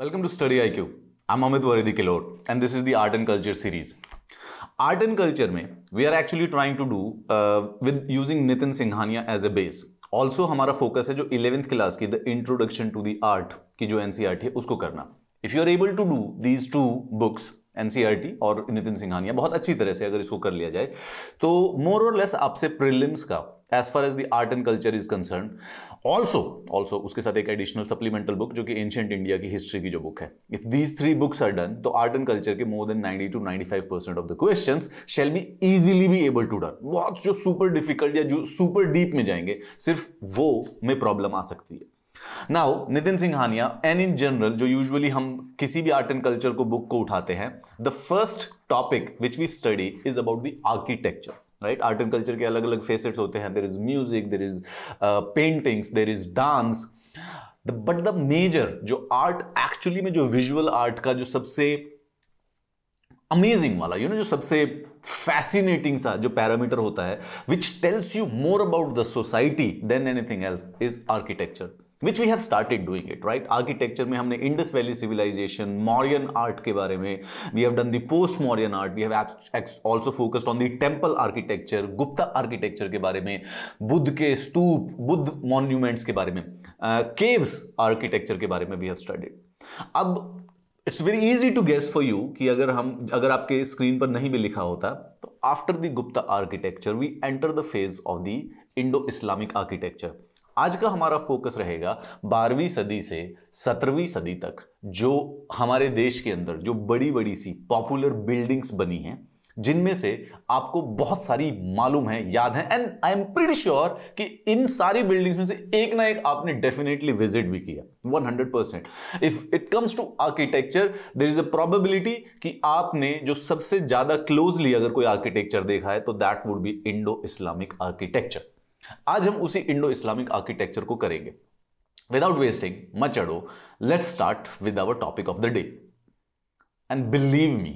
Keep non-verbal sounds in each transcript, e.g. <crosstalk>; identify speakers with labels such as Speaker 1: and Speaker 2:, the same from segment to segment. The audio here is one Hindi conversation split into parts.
Speaker 1: Welcome to study IQ I am Amit अमित वरिदी किलोट and this is the art and culture series art and culture में we are actually trying to do with using Nitin Singhania as a base also हमारा फोकस है जो इलेवेंथ क्लास की the introduction to the art की जो एन सी आर टी है उसको करना if you are able to do these two books N C R T और नितिन सिंघानिया बहुत अच्छी तरह से अगर इसको कर लिया जाए तो मोर और लेस आपसे प्रिलिम्स का as far as the art and culture is concern also also उसके साथ एक एडिशनल सप्लीमेंटल बुक जो कि एंशियंट इंडिया की हिस्ट्री की जो बुक है if these three books are done तो आर्ट एंड कल्चर के more than ninety two five percent of the question shall be easily be able to done बहुत जो सुपर डिफिकल्ट या जो सुपर डीप में जाएंगे सिर्फ वो में प्रॉब्लम आ सकती है now Nitin Singhania and in general जो यूजुअली हम किसी भी आर्ट एंड कल्चर को बुक को उठाते हैं the first topic which we study is about the architecture right art and culture के अलग अलग फेसेट्स होते हैं there is music there is paintings there is dance but the major जो आर्ट एक्चुअली में जो विजुअल आर्ट का जो सबसे अमेजिंग वाला यू नो जो सबसे फैसिनेटिंग सा जो पैरामीटर होता है which tells you more about the society than anything else is architecture which we have started doing it right architecture में हमने Indus valley civilization Mauryan art के बारे में we have done the post Mauryan art we have also focused on the temple architecture Gupta architecture के बारे में बुद्ध के स्तूप बुद्ध मॉन्यूमेंट्स के बारे में केव्स uh, आर्किटेक्चर के बारे में वी हैव स्टडीड अब it's very easy to guess for you कि अगर हम अगर आपके स्क्रीन पर नहीं भी लिखा होता तो after the Gupta architecture we enter the phase of the Indo Islamic architecture आज का हमारा फोकस रहेगा बारहवीं सदी से सत्रहवीं सदी तक जो हमारे देश के अंदर जो बड़ी बड़ी सी पॉपुलर बिल्डिंग्स बनी हैं जिनमें से आपको बहुत सारी मालूम है याद है and I am pretty sure कि इन सारी बिल्डिंग्स में से एक ना एक आपने डेफिनेटली विजिट भी किया 100 percent if it comes to architecture there is a probability कि आपने जो सबसे ज्यादा क्लोजली अगर कोई आर्किटेक्चर देखा है तो that would be Indo Islamic architecture आज हम उसी इंडो इस्लामिक आर्किटेक्चर को करेंगे without wasting much ado let's start with our topic of the day and believe me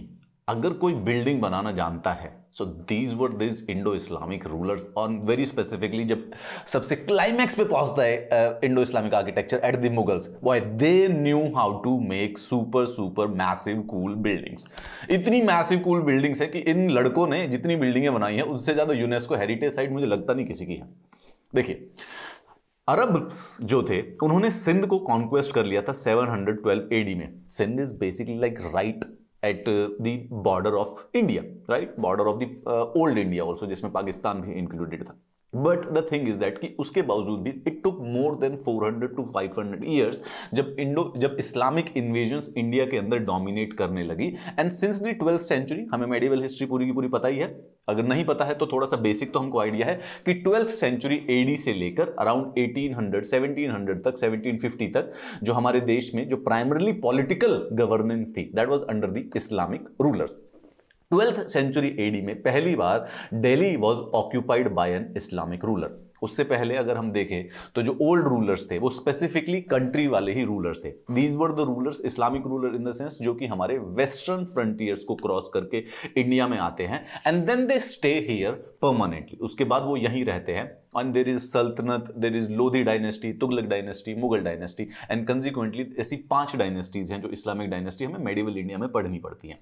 Speaker 1: अगर कोई बिल्डिंग बनाना जानता है so these were these Indo Islamic rulers और वेरी स्पेसिफिकली जब सबसे क्लाइमैक्स पे पहुंचता है Indo Islamic architecture at the Mughals why they knew how to make super super massive cool buildings इतनी मैसिव कूल बिल्डिंग्स है कि इन लड़कों ने जितनी बिल्डिंगें बनाई हैं उनसे ज़्यादा यूनेस्को हेरिटेज साइट मुझे लगता नहीं किसी की है देखिए अरब जो थे उन्होंने सिंध को कॉन्क्वेस्ट कर लिया था 712 एडी में Sindh is basically like right at uh, the border of India, right? Border of the uh, old India also, जिसमें Pakistan भी included but the thing is that कि उसके बावजूद भी it took more than 400 two hundred years जब इंडो जब इस्लामिक इन्वेजन इंडिया के अंदर डोमिनेट करने लगी and since the twelfth century हमें मेडिवल हिस्ट्री पूरी की पूरी पता ही है अगर नहीं पता है तो थोड़ा सा बेसिक तो हमको आइडिया है कि ट्वेल्थ सेंचुरी एडी से लेकर अराउंड 1800 1700 तक 1750 तक जो हमारे देश में जो प्राइमरली पॉलिटिकल गवर्नेंस थी that was under the Islamic rulers twelfth century AD में पहली बार Delhi was occupied by an Islamic ruler उससे पहले अगर हम देखें तो जो ओल्ड रूलर्स थे वो स्पेसिफिकली कंट्री वाले ही रूलर्स थे these were the rulers Islamic ruler in the sense जो कि हमारे वेस्टर्न फ्रंटियर्स को क्रॉस करके इंडिया में आते हैं and then they stay here permanently उसके बाद वो यहीं रहते हैं and there is Sultanate, there is Lodhi dynasty, Tughlaq dynasty, Mughal dynasty and consequently ऐसी पांच dynasties हैं जो Islamic dynasty हमें medieval India में पढ़नी पड़ती हैं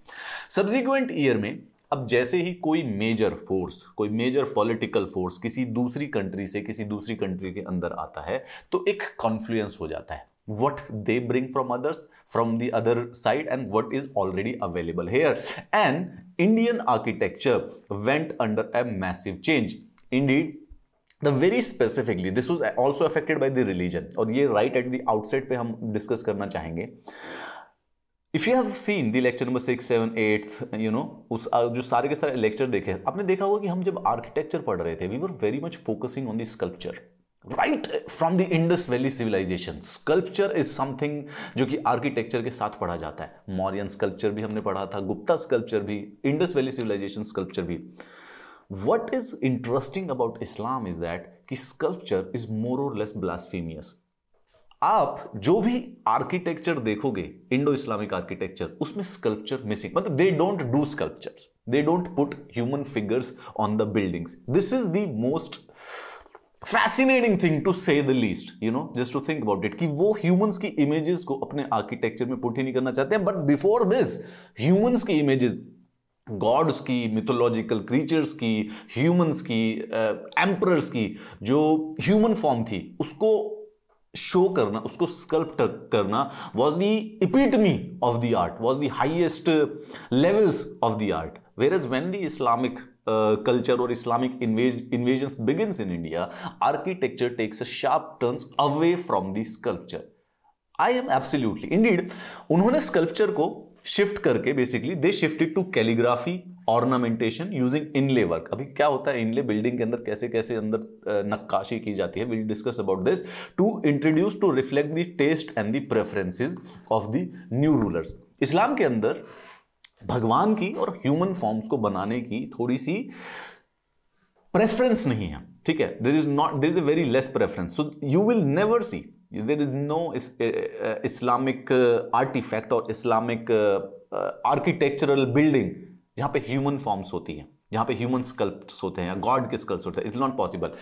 Speaker 1: subsequent year में अब जैसे ही कोई मेजर फोर्स कोई मेजर पॉलिटिकल फोर्स किसी दूसरी कंट्री से किसी दूसरी कंट्री के अंदर आता है तो एक कॉन्फ्लुएंस हो जाता है what they bring from others from the other side and what is already available here and indian architecture went under a massive change indeed the very specifically this was also affected by the religion और ये राइट एट द आउटसेट पे हम डिस्कस करना चाहेंगे if you have seen the lecture number six seven eight you know उस जो सारे के सारे लेक्चर देखे आपने देखा होगा कि हम जब आर्किटेक्चर पढ़ रहे थे we were very much focusing on the sculpture right from the Indus valley civilization sculpture is something जो कि आर्किटेक्चर के साथ पढ़ा जाता है मॉरियन स्कल्पचर भी हमने पढ़ा था गुप्ता स्कल्पचर भी इंडस वैली सिविलाइजेशन स्कल्पचर भी what is interesting about Islam is that कि sculpture is more or less blasphemous आप जो भी आर्किटेक्चर देखोगे इंडो इस्लामिक आर्किटेक्चर उसमें स्कल्पचर मिसिंग मतलब they don't do sculpture they don't put human figures on the buildings this is the most fascinating thing to say the least you know just to think about it कि वो ह्यूमंस की इमेजेस को अपने आर्किटेक्चर में पुट ही नहीं करना चाहते हैं बट बिफोर दिस ह्यूमंस की इमेजेस गॉड्स की मिथोलॉजिकल क्रीचर्स की ह्यूमंस की एम्परर्स uh, की जो ह्यूमन फॉर्म थी उसको शो करना उसको स्कल्प्ट करना was the epitome of the art was the highest levels of the art where is when the Islamic culture और Islamic invasion begins in India architecture takes a sharp turns away from the sculpture I am absolutely indeed उन्होंने स्कल्पचर को शिफ्ट करके basically they shifted to calligraphy ornamentation using inlay work अभी क्या होता है इनले बिल्डिंग के अंदर कैसे कैसे अंदर नक्काशी की जाती है will discuss about this to introduce to reflect the taste and the preferences of the new rulers Islam के अंदर भगवान की और ह्यूमन फॉर्म्स को बनाने की थोड़ी सी प्रेफरेंस नहीं है ठीक है this is not this is a very less preference so you will never see there is no Islamic artifact or Islamic architectural building जहाँ पे ह्यूमन फॉर्म्स होती हैं जहाँ पे ह्यूमन स्कल्प्ट होते हैं गॉड के स्कल्प्ट होते हैं it's not possible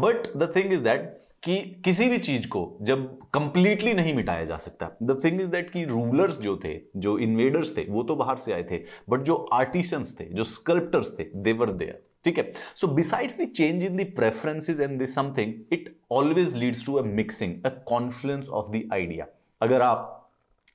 Speaker 1: but the thing is that कि किसी भी चीज को जब कंप्लीटली नहीं मिटाया जा सकता द थिंग इज दैट कि रूलर्स जो थे जो इन्वेडर्स थे वो तो बाहर से आए थे बट जो आर्टिशंस थे जो स्कल्प्टर्स थे देवर देयर ठीक है so besides the change in the preferences and this something it always leads to a mixing a confluence of the idea अगर आप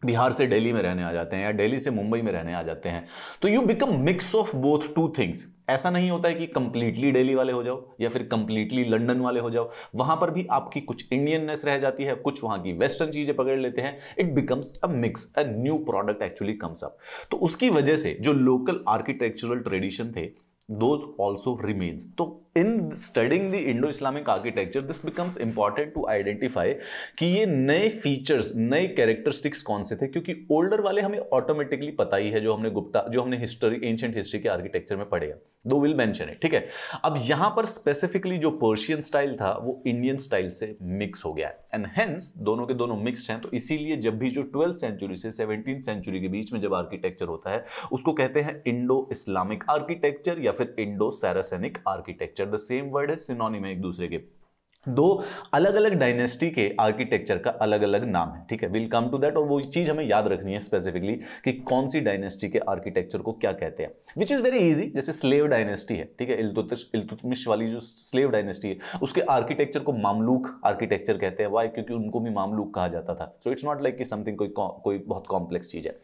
Speaker 1: बिहार से दिल्ली में रहने आ जाते हैं या दिल्ली से मुंबई में रहने आ जाते हैं तो you become mix of both two things ऐसा नहीं होता है कि कंप्लीटली दिल्ली वाले हो जाओ या फिर कंप्लीटली लंदन वाले हो जाओ वहां पर भी आपकी कुछ इंडियननेस रह जाती है कुछ वहां की वेस्टर्न चीजें पकड़ लेते हैं it becomes a mix a new product actually comes up तो उसकी वजह से जो लोकल आर्किटेक्चरल ट्रेडिशन थे those also remains. So in studying the Indo Islamic architecture this becomes important to identify कि ये नए फीचर्स नए कैरेक्टरिस्टिक्स कौन से थे क्योंकि ओल्डर वाले हमें ऑटोमेटिकली पता ही है जो हमने गुप्ता जो हमने हिस्ट्री एंशियंट हिस्ट्री के आर्किटेक्चर में पढ़े दो विल मैंशन है ठीक है अब यहां पर स्पेसिफिकली जो पर्शियन स्टाइल था वो इंडियन स्टाइल से मिक्स हो गया है एंड हेंस दोनों के दोनों मिक्सड हैं तो इसीलिए जब भी जो ट्वेल्थ सेंचुरी से सेवनटीन सेंचुरी के बीच में जब आर्किटेक्चर होता है उसको कहते हैं इंडो इस्लामिक आर्किटेक्चर या फिर Indo Saracenic architecture nature the same word है सिनोनिम है एक दूसरे के दो अलग अलग डायनेस्टी के आर्किटेक्चर का अलग अलग नाम है ठीक है विल कम टू दैट और वो चीज़ हमें याद रखनी है स्पेसिफिकली कि कौन सी डायनेस्टी के आर्किटेक्चर को क्या कहते हैं विच इज़ वेरी इजी जैसे स्लेव डायनेस्टी है ठीक है इल्तुतमिश वाली जो स्लेव डायनेस्टी है उसके आर्किटेक्चर को मामलूक आर्किटेक्चर कहते हैं वाई क्योंकि उनको भी मामलूक कहा जाता था सो इट्स नॉट लाइक की समथिंग कोई कोई बहुत कॉम्प्लेक्स चीज़ है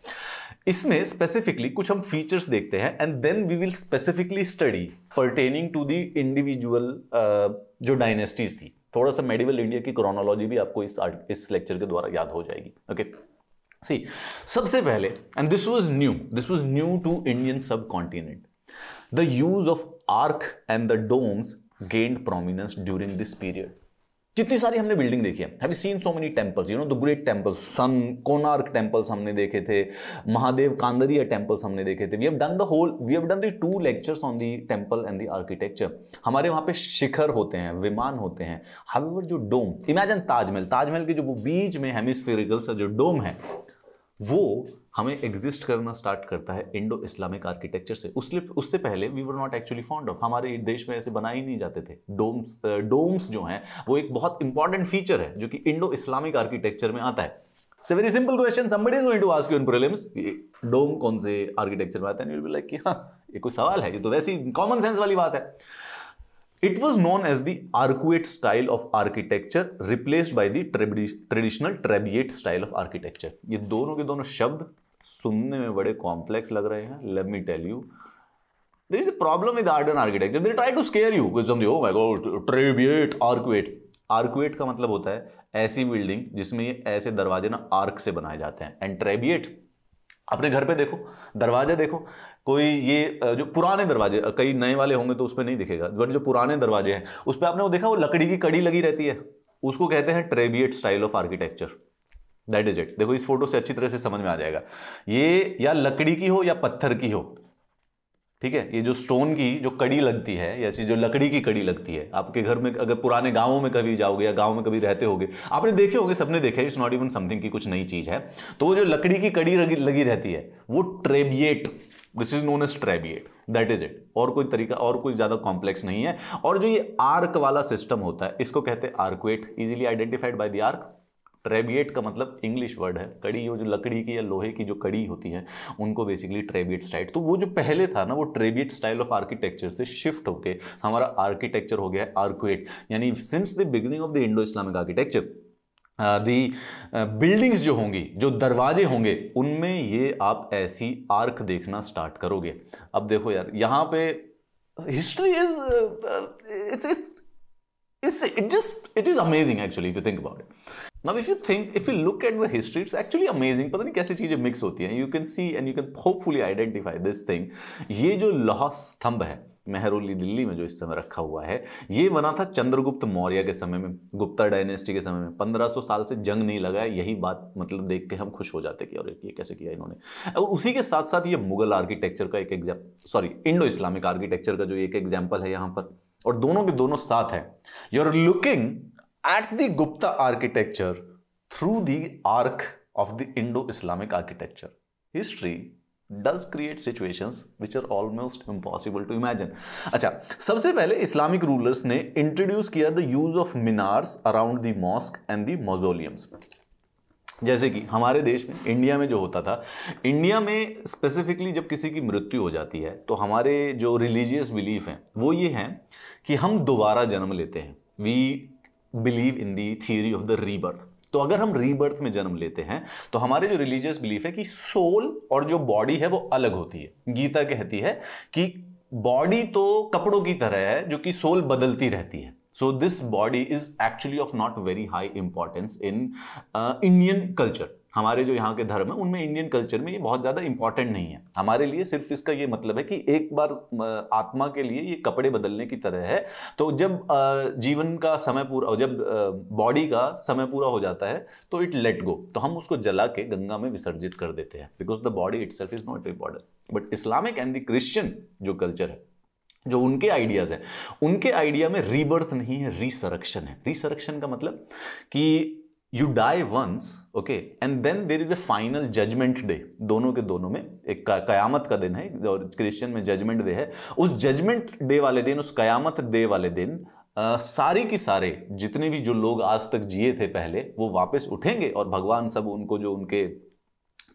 Speaker 1: इसमें स्पेसिफिकली कुछ हम फीचर्स देखते हैं and then we will specifically study pertaining to the individual जो डायनेस्टीज थी थोड़ा सा मेडिवल इंडिया की क्रोनोलॉजी भी आपको इस आर्ट इस लेक्चर के द्वारा याद हो जाएगी ओके सी सबसे पहले and this was new this was new to Indian subcontinent the use of arch and the domes gained prominence during this period कितनी सारी हमने बिल्डिंग देखी है have seen so many temples you know the great temples sun Konark temples हमने देखे थे महादेव कांदरिया टेम्पल्स हमने देखे थे we have done the whole we have done the two lectures on the temple and the architecture हमारे वहां पे शिखर होते हैं विमान होते हैं हाउएवर जो डोम इमेजिन ताजमहल ताजमहल के जो वो बीच में हेमिस्फेरिकल सा जो डोम है वो हमें एग्जिस्ट करना स्टार्ट करता है इंडो इस्लामिक आर्किटेक्चर से उससे उससे पहले we were not actually found of हमारे देश में ऐसे बनाए ही नहीं जाते थे डोम्स डोम्स जो हैं वो एक बहुत इंपॉर्टेंट फीचर है जो कि इंडो इस्लामिक आर्किटेक्चर में आता है so very simple question somebody is going to ask you in prelims dome कौन से आर्किटेक्चर में आता है बी लाइक कि हाँ ये कोई सवाल है ये तो वैसी कॉमन सेंस वाली बात है it was known as the arcuate style of architecture replaced by the traditional trabeate style of architecture ये दोनों के दोनों शब्द सुनने में बड़े कॉम्प्लेक्स लग रहे हैं let me tell you there is a problem with art and architecture there try to scare you something oh my god trabeate arcuate arcuate का मतलब होता है ऐसी बिल्डिंग जिसमें ये ऐसे दरवाजे ना आर्क से बनाए जाते हैं एंड ट्रेबिएट अपने घर पे देखो दरवाजा देखो कोई ये जो पुराने दरवाजे कई नए वाले होंगे तो उस पर नहीं दिखेगा बट जो पुराने दरवाजे हैं उस पर आपने वो देखा वो लकड़ी की कड़ी लगी रहती है उसको कहते हैं trabeate style of architecture that is it देखो इस फोटो से अच्छी तरह से समझ में आ जाएगा ये या लकड़ी की हो या पत्थर की हो ठीक है ये जो स्टोन की जो कड़ी लगती है या जो लकड़ी की कड़ी लगती है आपके घर में अगर पुराने गांवों में कभी जाओगे या गांव में कभी रहते होगे आपने देखे होंगे सबने देखे इट्स नॉट इवन समथिंग की कुछ नई चीज़ है तो वो जो लकड़ी की कड़ी लगी रहती है वो trabeate this is known as trabeate that is it और कोई तरीका और कोई ज़्यादा कॉम्प्लेक्स नहीं है और जो ये आर्क वाला सिस्टम होता है इसको कहते हैं arcuate easily identified by the arch trabeate का मतलब इंग्लिश वर्ड है कड़ी वो जो लकड़ी की या लोहे की जो कड़ी होती है उनको बेसिकली ट्रेबिएट स्टाइल तो वो जो पहले था ना वो ट्रेबिएट स्टाइल ऑफ आर्किटेक्चर से शिफ्ट होकर हमारा आर्किटेक्चर हो गया है आर्कुएट यानी since the beginning of the Indo Islamic architecture the buildings जो होंगी जो दरवाजे होंगे उनमें ये आप ऐसी आर्क देखना स्टार्ट करोगे अब देखो यार यहाँ पे history is it's it's it just it is amazing actually you think about it now if you think if you look at the history it's actually amazing पता नहीं कैसी चीजें मिक्स होती हैं you can see and you can hopefully identify this thing ये जो लोहा स्तंभ है मेहरोली दिल्ली में जो इस समय रखा हुआ है ये बना था चंद्रगुप्त मौर्य के समय में गुप्ता डायनेस्टी के समय में 1500 साल से जंग नहीं लगा है यही बात मतलब देख के हम खुश हो जाते कि और ये कैसे किया इन्होंने और उसी के साथ साथ ये मुगल आर्किटेक्चर का एक exam sorry Indo Islamic architecture का जो एक एग्जाम्पल है यहाँ पर और दोनों के दोनों साथ हैं you are looking at the Gupta architecture through the arc of the Indo-Islamic architecture. History does create situations which are almost impossible to imagine. अच्छा सबसे पहले इस्लामिक रूलर्स ने इंट्रोड्यूस किया the use of minarets around the mosque and the mausoleums जैसे कि हमारे देश में इंडिया में जो होता था इंडिया में स्पेसिफिकली जब किसी की मृत्यु हो जाती है तो हमारे जो रिलीजियस बिलीफ हैं वो ये हैं कि हम दोबारा जन्म लेते हैं we believe in the theory of the rebirth तो अगर हम रीबर्थ में जन्म लेते हैं तो हमारे जो रिलीजियस बिलीफ है कि सोल और जो बॉडी है वो अलग होती है गीता कहती है कि बॉडी तो कपड़ों की तरह है जो कि सोल बदलती रहती है so this body is actually of not very high importance in Indian culture हमारे जो यहाँ के धर्म है उनमें इंडियन कल्चर में ये बहुत ज़्यादा इंपॉर्टेंट नहीं है हमारे लिए सिर्फ इसका ये मतलब है कि एक बार आत्मा के लिए ये कपड़े बदलने की तरह है तो जब जीवन का समय पूरा जब बॉडी का समय पूरा हो जाता है तो इट लेट गो तो हम उसको जला के गंगा में विसर्जित कर देते हैं because the body itself is not important but Islamic and the Christian जो कल्चर है जो उनके आइडियाज़ हैं उनके आइडिया में रीबर्थ नहीं है रिसरक्शन है रिसरक्शन का मतलब कि you die once okay and then there is a final judgement day दोनों के दोनों में एक कयामत का दिन है और क्रिश्चियन में जजमेंट डे है उस जजमेंट डे वाले दिन उस कयामत डे वाले दिन आ, सारी की सारे जितने भी जो लोग आज तक जिए थे पहले वो वापस उठेंगे और भगवान सब उनको जो उनके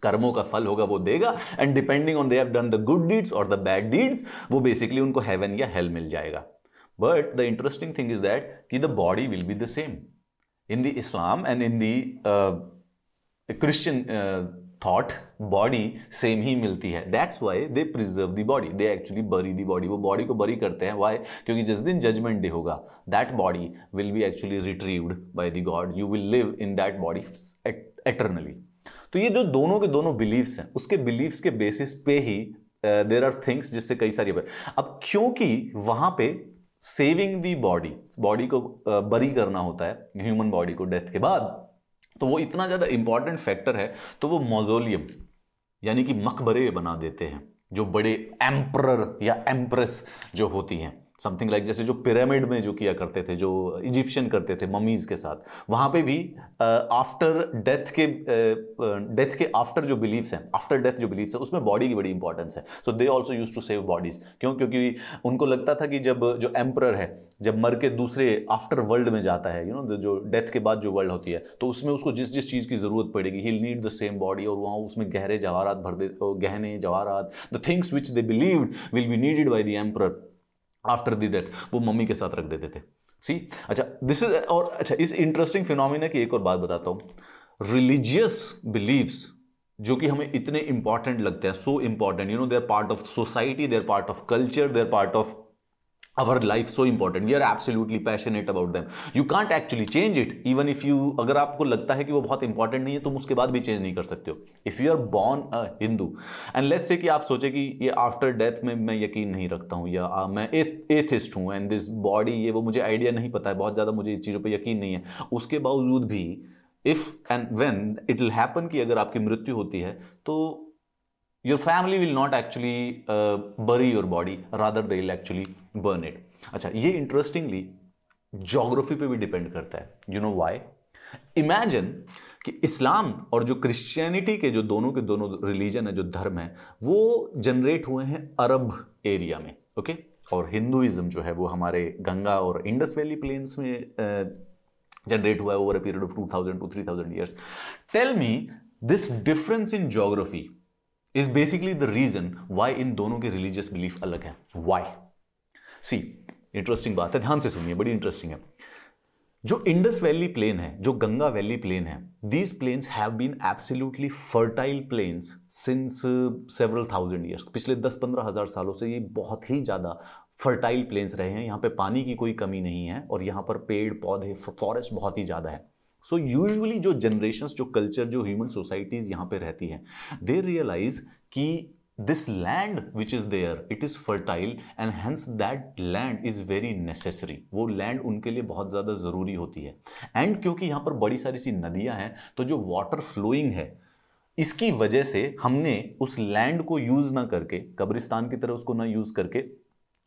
Speaker 1: कर्मों का फल होगा वो देगा and depending on they have done the good deeds और द बैड डीड्स वो बेसिकली उनको हेवन या हेल मिल जाएगा but the interesting thing is that कि the body will be the same in the Islam and in the uh, Christian uh, thought body same ही मिलती है that's why they preserve the body they actually bury the body वो body को bury करते हैं why क्योंकि जिस दिन judgment day होगा that body will be actually retrieved by the God you will live in that body eternally तो ये जो दोनों के दोनों beliefs हैं उसके beliefs के basis पे ही देर आर थिंग्स जिससे कई सारी अब क्योंकि वहां पे सेविंग दी बॉडी बॉडी को बरी करना होता है ह्यूमन बॉडी को डेथ के बाद तो वो इतना ज़्यादा इंपॉर्टेंट फैक्टर है तो वो मोजोलियम यानी कि मकबरे बना देते हैं जो बड़े एम्प्रर या एम्प्रेस जो होती हैं समथिंग लाइक like जैसे जो पिरामिड में जो किया करते थे जो इजिप्शियन करते थे ममीज के साथ वहाँ पे भी आफ्टर uh, डेथ के डेथ uh, uh, के आफ्टर जो बिलीव्स हैं आफ्टर डेथ जो बिलीव्स है उसमें बॉडी की बड़ी इंपॉर्टेंस है so they also use to save bodies क्यों क्योंकि उनको लगता था कि जब जो एम्प्रर है जब मर के दूसरे आफ्टर वर्ल्ड में जाता है यू you नो know, जो डेथ के बाद जो वर्ल्ड होती है तो उसमें उसको जिस जिस चीज़ की ज़रूरत पड़ेगी he need the same body और वहाँ उसमें गहरे जवाहरात भर दे गहने जवाहरात the things which they believe will be needed by the emperor after the death वो मम्मी के साथ रख देते थे सी अच्छा दिस इज और अच्छा इस इंटरेस्टिंग फिनोमिना की एक और बात बताता हूँ रिलीजियस बिलीव्स जो कि हमें इतने इंपॉर्टेंट लगते हैं so important you know they're part of society are part of culture are part of our life so important you are absolutely passionate about them you can't actually change it even if you अगर आपको लगता है कि वो बहुत इंपॉर्टेंट नहीं है तुम उसके बाद भी चेंज नहीं कर सकते हो if you are born a Hindu and let's say कि आप सोचे कि ये आफ्टर डेथ में मैं यकीन नहीं रखता हूँ या आ, मैं एथिस्ट हूँ एंड दिस बॉडी ये वो मुझे आइडिया नहीं पता है बहुत ज़्यादा मुझे इस चीज़ों पर यकीन नहीं है उसके बावजूद भी if and when it will happen कि अगर आपकी मृत्यु होती है तो your family will not actually bury your body rather they will actually burn it अच्छा ये इंटरेस्टिंगली जोग्राफी पे भी डिपेंड करता है यू नो वाई इमेजिन कि इस्लाम और जो क्रिश्चियनिटी के जो दोनों के दोनों रिलीजन है जो धर्म है वो जनरेट हुए हैं अरब एरिया में ओके okay? और हिंदुइज्म जो है वो हमारे गंगा और इंडस वैली प्लेन्स में जनरेट uh, हुआ है over a period of two thousand to three thousand years tell me this difference in geography is basically the reason why in दोनों के रिलीजियस बिलीफ अलग है वाई सी इंटरेस्टिंग बात है ध्यान से सुनिए बड़ी इंटरेस्टिंग है जो इंडस वैली प्लेन है जो गंगा वैली प्लेन है these plains have been absolutely fertile plains since several thousand years पिछले दस पंद्रह हज़ार सालों से ये बहुत ही ज़्यादा फर्टाइल प्लेन्स रहे हैं यहाँ पे पानी की कोई कमी नहीं है और यहाँ पर पेड़ पौधे फॉरेस्ट बहुत ही ज़्यादा है सो यूजली जो जनरेशन जो कल्चर जो ह्यूमन सोसाइटीज़ यहाँ पे रहती है दे रियलाइज कि this land which is there it is fertile and hence that land is very necessary वो लैंड उनके लिए बहुत ज़्यादा ज़रूरी होती है एंड क्योंकि यहाँ पर बड़ी सारी सी नदियां हैं तो जो वाटर फ्लोइंग है इसकी वजह से हमने उस लैंड को यूज़ ना करके कब्रिस्तान की तरह उसको ना यूज़ करके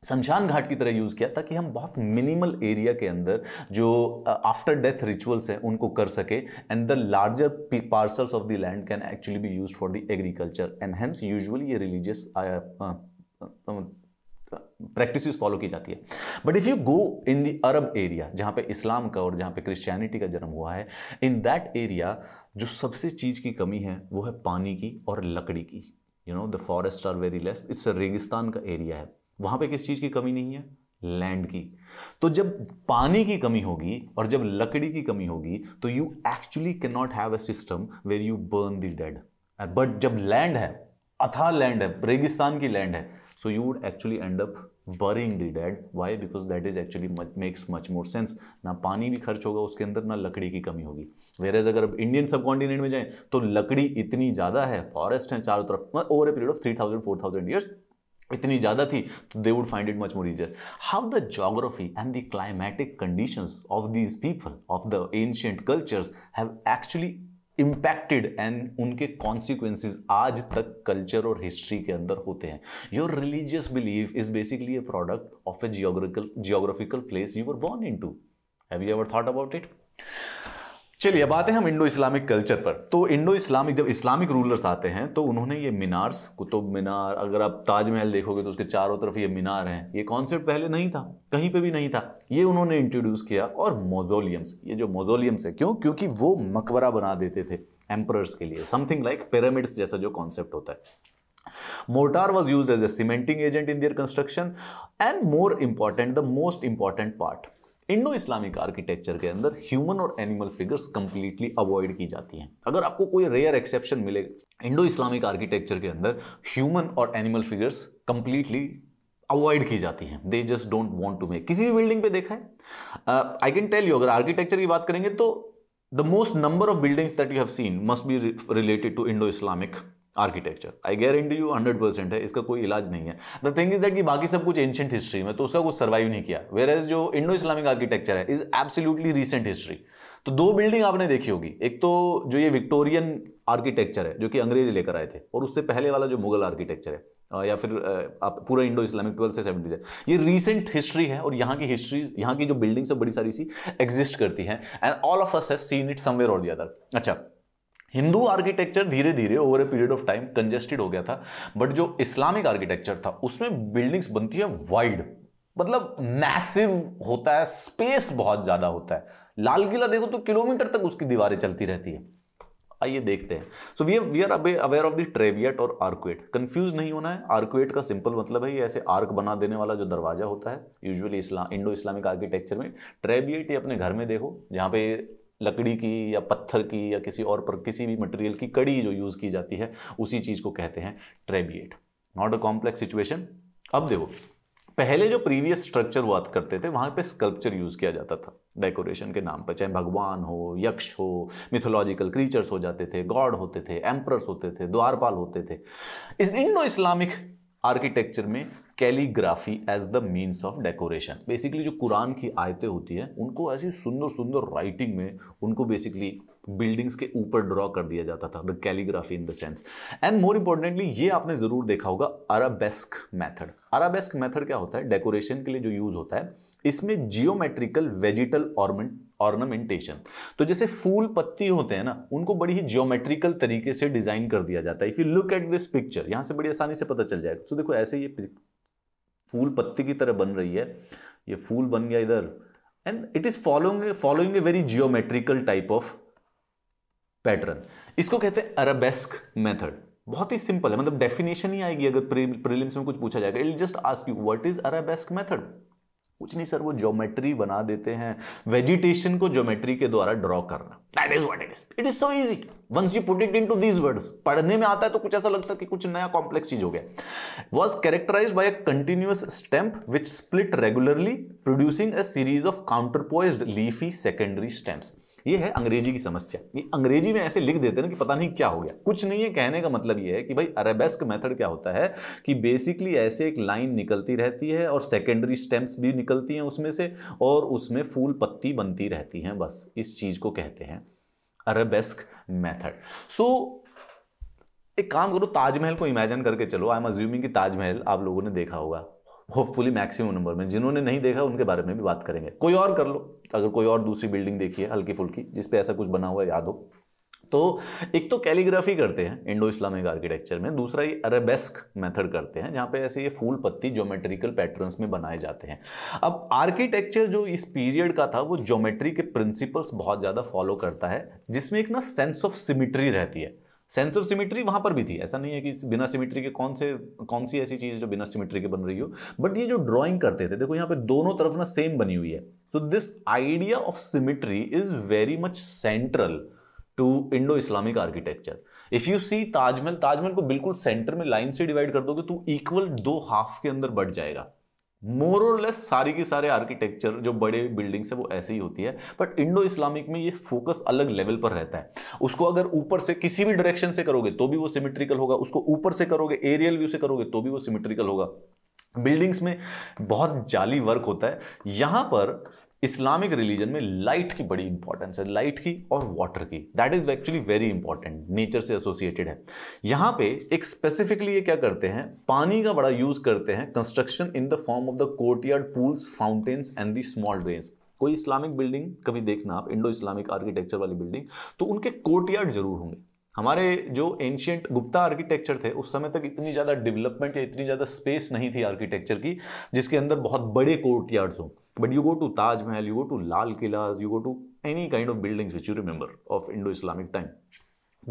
Speaker 1: शमशान घाट की तरह यूज़ किया ताकि हम बहुत मिनिमल एरिया के अंदर जो आफ्टर डेथ रिचुअल्स हैं उनको कर सके and the larger parcels of the land can actually be use for the agriculture and hence usually ये रिलीजियस प्रैक्टिस फॉलो की जाती है but if you go in the Arab area जहाँ पे इस्लाम का और जहाँ पे क्रिश्चियनिटी का जन्म हुआ है इन दैट एरिया जो सबसे चीज़ की कमी है वो है पानी की और लकड़ी की you know the forest are very less it's रेगिस्तान का एरिया है वहां पे किस चीज़ की कमी नहीं है लैंड की तो जब पानी की कमी होगी और जब लकड़ी की कमी होगी तो you actually can not have a system where you burn the dead but जब लैंड है अथा लैंड है रेगिस्तान की लैंड है so you would actually end up burying the dead why because that is actually makes much more sense ना पानी भी खर्च होगा उसके अंदर ना लकड़ी की कमी होगी वेर एज अगर इंडियन सब कॉन्टिनेंट में जाएं तो लकड़ी इतनी ज़्यादा है फॉरेस्ट है चारों तरफ over a period of three thousand four thousand years इतनी ज़्यादा थी तो they would find it much more easier how the geography and the climatic conditions of these people of the ancient cultures have actually impacted and उनके कॉन्सिक्वेंसिस आज तक कल्चर और हिस्ट्री के अंदर होते हैं your religious belief is basically a product of a geographical geographical place you were born in to have you ever thought about it चलिए अब आते हैं हम इंडो इस्लामिक कल्चर पर तो इंडो इस्लामिक जब इस्लामिक रूलर्स आते हैं तो उन्होंने ये मीनार्स कुतुब मीनार अगर आप ताजमहल देखोगे तो उसके चारों तरफ ये मीनार हैं ये कॉन्सेप्ट पहले नहीं था कहीं पे भी नहीं था ये उन्होंने इंट्रोड्यूस किया और मोजोलियम्स ये जो मोजोलियम्स है क्यों क्योंकि वो मकबरा बना देते थे एम्परर्स के लिए समथिंग लाइक पिरामिड्स जैसा जो कॉन्सेप्ट होता है mortar was use as a cementing agent in their construction and more important the most important part Indo Islamic architecture के अंदर ह्यूमन और एनिमल फिगर्स कंप्लीटली अवॉइड की जाती हैं अगर आपको कोई रेयर एक्सेप्शन मिले इंडो इस्लामिक आर्किटेक्चर के अंदर ह्यूमन और एनिमल फिगर्स कंप्लीटली अवॉइड की जाती हैं they just don't want to make किसी भी बिल्डिंग पे देखा है आई कैन टेल यू अगर आर्किटेक्चर की बात करेंगे तो the most number of buildings that you have seen must be related to Indo Islamic architecture I guarantee you hundred percent है इसका कोई इलाज नहीं है द थिंग इज दैट कि बाकी सब कुछ एंशियंट हिस्ट्री में तो उसका कुछ सर्वाइव नहीं किया वेर एज जो इंडो इस्लामिक आर्किटेक्चर है इज एब्सोल्युटली रिसेंट हिस्ट्री तो दो बिल्डिंग आपने देखी होगी एक तो जो ये विक्टोरियन आर्किटेक्चर है जो कि अंग्रेज लेकर आए थे और उससे पहले वाला जो मुगल आर्किटेक्चर है या फिर आप पूरा इंडो इस्लामिक ट्वेल्थ से सेवेंटीज है ये रीसेंट हिस्ट्री है और यहाँ की हिस्ट्री यहाँ की जो बिल्डिंग्स है बड़ी सारी सी एग्जिस्ट करती हैं and all of us has seen it somewhere और दिया था अच्छा हिंदू आर्किटेक्चर धीरे धीरे over a period of time congested हो गया था बट जो इस्लामिक आर्किटेक्चर था उसमें बिल्डिंग्स बनती है वाइड मतलब मैसिव होता है स्पेस बहुत ज्यादा होता है लाल किला देखो तो किलोमीटर तक उसकी दीवारें चलती रहती है आइए देखते हैं so we we are aware of the trabeate और आर्कुएट कंफ्यूज नहीं होना है आर्कुएट का सिंपल मतलब है ये ऐसे आर्क बना देने वाला जो दरवाजा होता है usually Islam Indo Islamic architecture में ट्रेबियट ये अपने घर में देखो जहाँ पे लकड़ी की या पत्थर की या किसी और पर किसी भी मटेरियल की कड़ी जो यूज़ की जाती है उसी चीज़ को कहते हैं trabeate not a complex situation अब देखो पहले जो प्रीवियस स्ट्रक्चर हुआ करते थे वहाँ पे स्कल्पचर यूज़ किया जाता था डेकोरेशन के नाम पर चाहे भगवान हो यक्ष हो मिथोलॉजिकल क्रीचर्स हो जाते थे गॉड होते थे एम्प्रस होते थे द्वारपाल होते थे इस इंडो इस्लामिक आर्किटेक्चर में calligraphy as the means of decoration basically जो कुरान की आयतें होती हैं उनको ऐसी सुंदर सुंदर राइटिंग में उनको बेसिकली बिल्डिंग्स के ऊपर ड्रॉ कर दिया जाता था the calligraphy in the sense and more importantly ये आपने ज़रूर देखा होगा अराबेस्क मैथड अराबेस्क मैथड क्या होता है डेकोरेशन के लिए जो यूज़ होता है इसमें जियोमेट्रिकल वेजिटल ऑर्मेंट ऑर्नामेंटेशन तो जैसे फूल पत्ती होते हैं ना उनको बड़ी ही जियोमेट्रिकल तरीके से डिज़ाइन कर दिया जाता है if you look at this picture यहाँ से बड़ी आसानी से पता चल जाएगा तो देखो ऐसे ये फूल पत्ती की तरह बन रही है ये फूल बन गया इधर and it is following following a very geometrical type of pattern इसको कहते हैं अरबेस्क मेथड बहुत ही सिंपल है मतलब डेफिनेशन ही आएगी अगर प्रीलिम्स में कुछ पूछा जाएगा it just ask you what is arabesque method कुछ नहीं सर वो ज्योमेट्री बना देते हैं वेजिटेशन को ज्योमेट्री के द्वारा ड्रॉ करना that is what it is it is so easy once you put it into these words पढ़ने में आता है तो कुछ ऐसा लगता है कि कुछ नया कॉम्प्लेक्स चीज हो गया was characterize by a continuous stem which split regularly producing a series of counterpoised leafy secondary stems ये है अंग्रेजी की समस्या ये अंग्रेजी में ऐसे लिख देते हैं कि पता नहीं क्या हो गया कुछ नहीं है कहने का मतलब ये है कि भाई अरेबेस्क मेथड क्या होता है कि बेसिकली ऐसे एक लाइन निकलती रहती है और सेकेंडरी स्टेम्प्स भी निकलती हैं उसमें से और उसमें फूल पत्ती बनती रहती हैं बस इस चीज़ को कहते हैं अरेबेस्क मैथड सो एक काम करो ताजमहल को इमेजिन करके चलो आई एम अज्यूमिंग कि ताजमहल आप लोगों ने देखा होगा होपफुली मैक्सिमम नंबर में जिन्होंने नहीं देखा उनके बारे में भी बात करेंगे कोई और कर लो अगर कोई और दूसरी बिल्डिंग देखी है हल्की फुल्की जिस पे ऐसा कुछ बना हुआ याद हो तो एक तो कैलीग्राफी करते हैं इंडो इस्लामिक आर्किटेक्चर में दूसरा ये अरेबेस्क मेथड करते हैं जहाँ पे ऐसे ये फूल पत्ती ज्योमेट्रिकल पैटर्न्स में बनाए जाते हैं अब आर्किटेक्चर जो इस पीरियड का था वो ज्योमेट्री के प्रिंसिपल्स बहुत ज़्यादा फॉलो करता है जिसमें एक ना सेंस ऑफ सिमिट्री रहती है सेंस ऑफ सिमिट्री वहां पर भी थी ऐसा नहीं है कि बिना सिमिट्री के कौन से कौन सी ऐसी चीज़ है जो बिना सिमिट्री के बन रही हो बट ये जो ड्राइंग करते थे देखो यहाँ पे दोनों तरफ ना सेम बनी हुई है so this idea of symmetry is very much central to Indo Islamic architecture if you see Taj Mahal Taj Mahal को बिल्कुल सेंटर में लाइन से डिवाइड कर दोगे तो इक्वल दो हाफ के अंदर बढ़ जाएगा मोर और लेस सारी की सारे आर्किटेक्चर जो बड़े बिल्डिंग्स है वो ऐसे ही होती है बट इंडो इस्लामिक में ये फोकस अलग लेवल पर रहता है उसको अगर ऊपर से किसी भी डायरेक्शन से करोगे तो भी वो सिमेट्रिकल होगा उसको ऊपर से करोगे एरियल व्यू से करोगे तो भी वो सिमेट्रिकल होगा बिल्डिंग्स में बहुत जाली वर्क होता है यहाँ पर इस्लामिक रिलीजन में लाइट की बड़ी इंपॉर्टेंस है लाइट की और वाटर की that is actually very important nature से एसोसिएटेड है यहाँ पे एक स्पेसिफिकली ये क्या करते हैं पानी का बड़ा यूज करते हैं construction in the form of the courtyard pools fountains and the small drains कोई इस्लामिक बिल्डिंग कभी देखना आप इंडो इस्लामिक आर्किटेक्चर वाली बिल्डिंग तो उनके कोर्टयार्ड जरूर होंगे हमारे जो एंशियंट गुप्ता आर्किटेक्चर थे उस समय तक इतनी ज़्यादा डेवलपमेंट या इतनी ज़्यादा स्पेस नहीं थी आर्किटेक्चर की जिसके अंदर बहुत बड़े कोर्ट यार्ड्स हों but you go to Taj Mahal you go to Lal Qilas you go to any kind of buildings which you remember of Indo Islamic time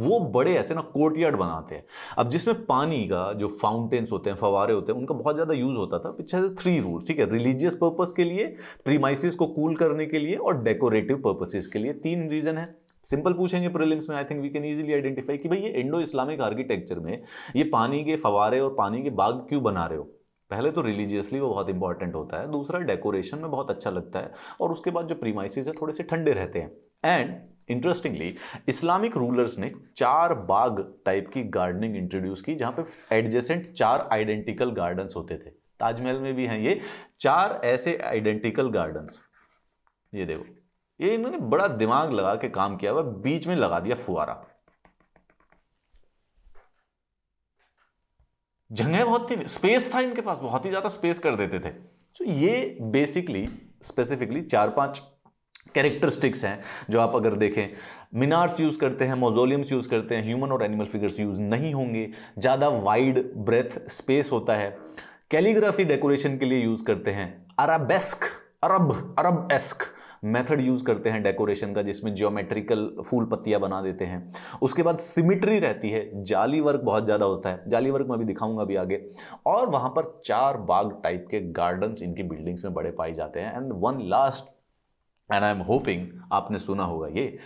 Speaker 1: वो बड़े ऐसे ना कोर्टयार्ड बनाते हैं अब जिसमें पानी का जो फाउंटेन्स होते हैं फवारे होते हैं उनका बहुत ज़्यादा यूज़ होता था पीछे से थ्री रूल ठीक है रिलीजियस पर्पज़ के लिए प्रीमाइसिस को कूल करने के लिए और डेकोरेटिव पर्पसेस के लिए तीन रीज़न है सिंपल पूछेंगे प्रिलिम्स में I think we can easily identify कि भाई ये इंडो इस्लामिक आर्किटेक्चर में ये पानी के फवारे और पानी के बाग क्यों बना रहे हो पहले तो रिलीजियसली वो बहुत इंपॉर्टेंट होता है दूसरा डेकोरेशन में बहुत अच्छा लगता है और उसके बाद जो प्रीमाइसिस है थोड़े से ठंडे रहते हैं एंड इंटरेस्टिंगली इस्लामिक रूलर्स ने चार बाग टाइप की गार्डनिंग इंट्रोड्यूस की जहाँ पे एडजेसेंट चार आइडेंटिकल गार्डन्स होते थे ताजमहल में भी हैं ये चार ऐसे आइडेंटिकल गार्डन्स ये देखो ये इन्होंने बड़ा दिमाग लगा के काम किया हुआ बीच में लगा दिया फुहारा जगह बहुत थी स्पेस था इनके पास बहुत ही ज़्यादा स्पेस कर देते थे तो ये बेसिकली स्पेसिफिकली चार पांच कैरेक्टरिस्टिक्स हैं जो आप अगर देखें मिनार्स यूज़ करते हैं मोजोलियम्स यूज़ करते हैं ह्यूमन और एनिमल फिगर्स यूज़ नहीं होंगे ज़्यादा वाइड ब्रेथ स्पेस होता है कैलीग्राफी डेकोरेशन के लिए यूज़ करते हैं arabesque arab arabesque method use करते हैं डेकोरेशन का जिसमें जियोमेट्रिकल फूल पत्तियाँ बना देते हैं उसके बाद सिमिट्री रहती है जाली वर्क बहुत ज़्यादा होता है जाली वर्क मैं अभी दिखाऊंगा अभी आगे और वहाँ पर चार बाग टाइप के गार्डन्स इनकी बिल्डिंग्स में बड़े पाए जाते हैं and one last and I am hoping आपने सुना होगा ये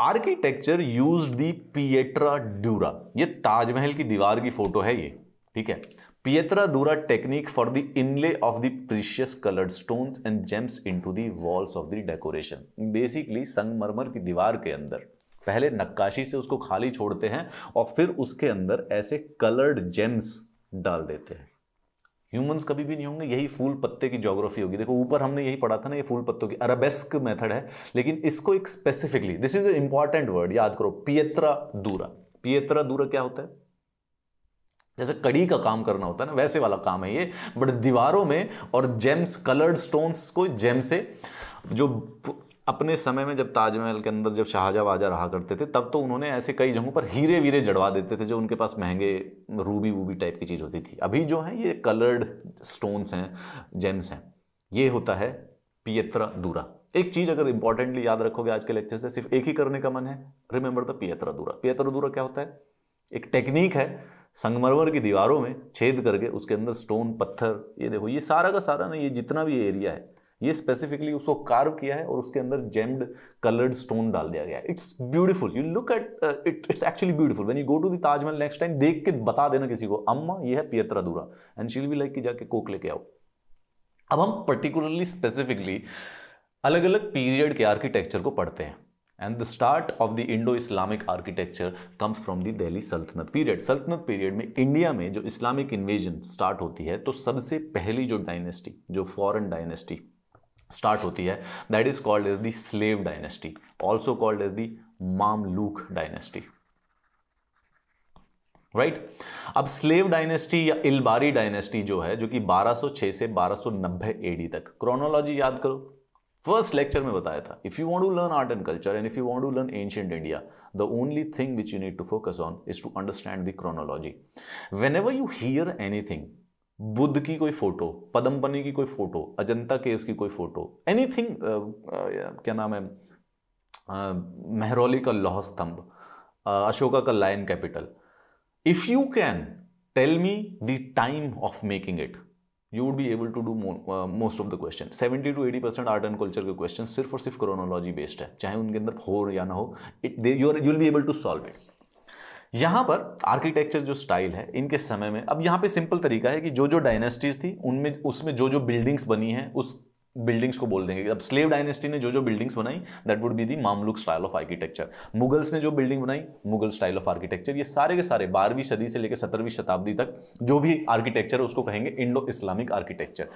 Speaker 1: architecture use the pietra dura ये ताजमहल की दीवार की फोटो है ये ठीक है pietra dura technique for the inlay of the precious coloured stones and gems into to walls of the decoration basically संगमरमर की दीवार के अंदर पहले नक्काशी से उसको खाली छोड़ते हैं और फिर उसके अंदर ऐसे कलर्ड जेम्स डाल देते हैं ह्यूमंस कभी भी नहीं होंगे यही फूल पत्ते की जोग्राफी होगी देखो ऊपर हमने यही पढ़ा था ना ये फूल पत्तों की अरबेस्क मेथड है लेकिन इसको एक specifically this is a important word याद करो पियत्रा दूरा पियत्रा दूरा क्या होता है जैसे कड़ी का काम करना होता है ना वैसे वाला काम है ये बट दीवारों में और जेम्स कलर्ड स्टोन्स को जेम से जो अपने समय में जब ताजमहल के अंदर जब शाहजहा वाजा रहा करते थे तब तो उन्होंने ऐसे कई जगहों पर हीरे वीरे जड़वा देते थे जो उनके पास महंगे रूबी वूबी टाइप की चीज़ होती थी अभी जो है ये कलर्ड स्टोन्स हैं जेम्स हैं ये होता है पियत्रा दूरा एक चीज़ अगर इंपॉर्टेंटली याद रखोगे आज के लेक्चर से सिर्फ एक ही करने का मन है रिमेंबर द पियत्रा दूरा पियत्रा दूरा क्या होता है एक टेक्निक है संगमरमर की दीवारों में छेद करके उसके अंदर स्टोन पत्थर ये देखो ये सारा का सारा ना ये जितना भी एरिया है ये स्पेसिफिकली उसको कार्व किया है और उसके अंदर जेम्ड कलर्ड स्टोन डाल दिया गया है it's beautiful you look at it it's actually beautiful when you go to the Taj Mahal next time देख के बता देना किसी को अम्मा ये है पियतरा दूरा एंड शील बी लाइक की जाके कोक लेके आओ अब हम पर्टिकुलरली स्पेसिफिकली अलग अलग पीरियड के आर्किटेक्चर को पढ़ते हैं and the start of the Indo Islamic architecture comes from the Delhi Sultanate period सल्तनत पीरियड में इंडिया में जो इस्लामिक इन्वेजन स्टार्ट होती है तो सबसे पहली जो डायनेस्टी जो फॉरन डायनेस्टी स्टार्ट होती है that is called as the slave dynasty also called as the Mamluk dynasty right right? अब स्लेव डायनेस्टी या इलबारी डायनेस्टी जो है जो कि 1206 से 1290 एडी तक क्रोनोलॉजी याद करो फर्स्ट लेक्चर में बताया था if you want to learn art and culture and if you want to learn ancient India the only thing which you need to focus on is to understand the chronology whenever you hear anything Buddha की कोई फोटो पदम्पनी की कोई फोटो अजंता केव्स की कोई फोटो एनीथिंग uh, uh, क्या नाम है uh, मेहरौली का लौह स्तंभ uh, अशोका का lion capital if you can tell me the time of making it you would be able to do most of the question 70 to 80 percent art and culture के क्वेश्चन सिर्फ और सिर्फ क्रोनोलॉजी बेस्ड है चाहे उनके अंदर हो या ना हो it they you you'll be able to solve it यहाँ पर आर्किटेक्चर जो स्टाइल है इनके समय में अब यहाँ पे सिंपल तरीका है कि जो जो डायनेस्टीज थी उनमें उसमें जो जो बिल्डिंग्स बनी हैं उस बिल्डिंग्स को बोल देंगे अब स्लेव डायनेस्टी ने जो जो बिल्डिंग्स बनाई that would be the Mamluk style of architecture Mughals ने जो बिल्डिंग बनाई मुगल स्टाइल ऑफ आर्किटेक्चर ये सारे के सारे बारहवीं सदी से लेकर सत्रहवीं शताब्दी तक जो भी आर्किटेक्चर है उसको कहेंगे इंडो इस्लामिक आर्किटेक्चर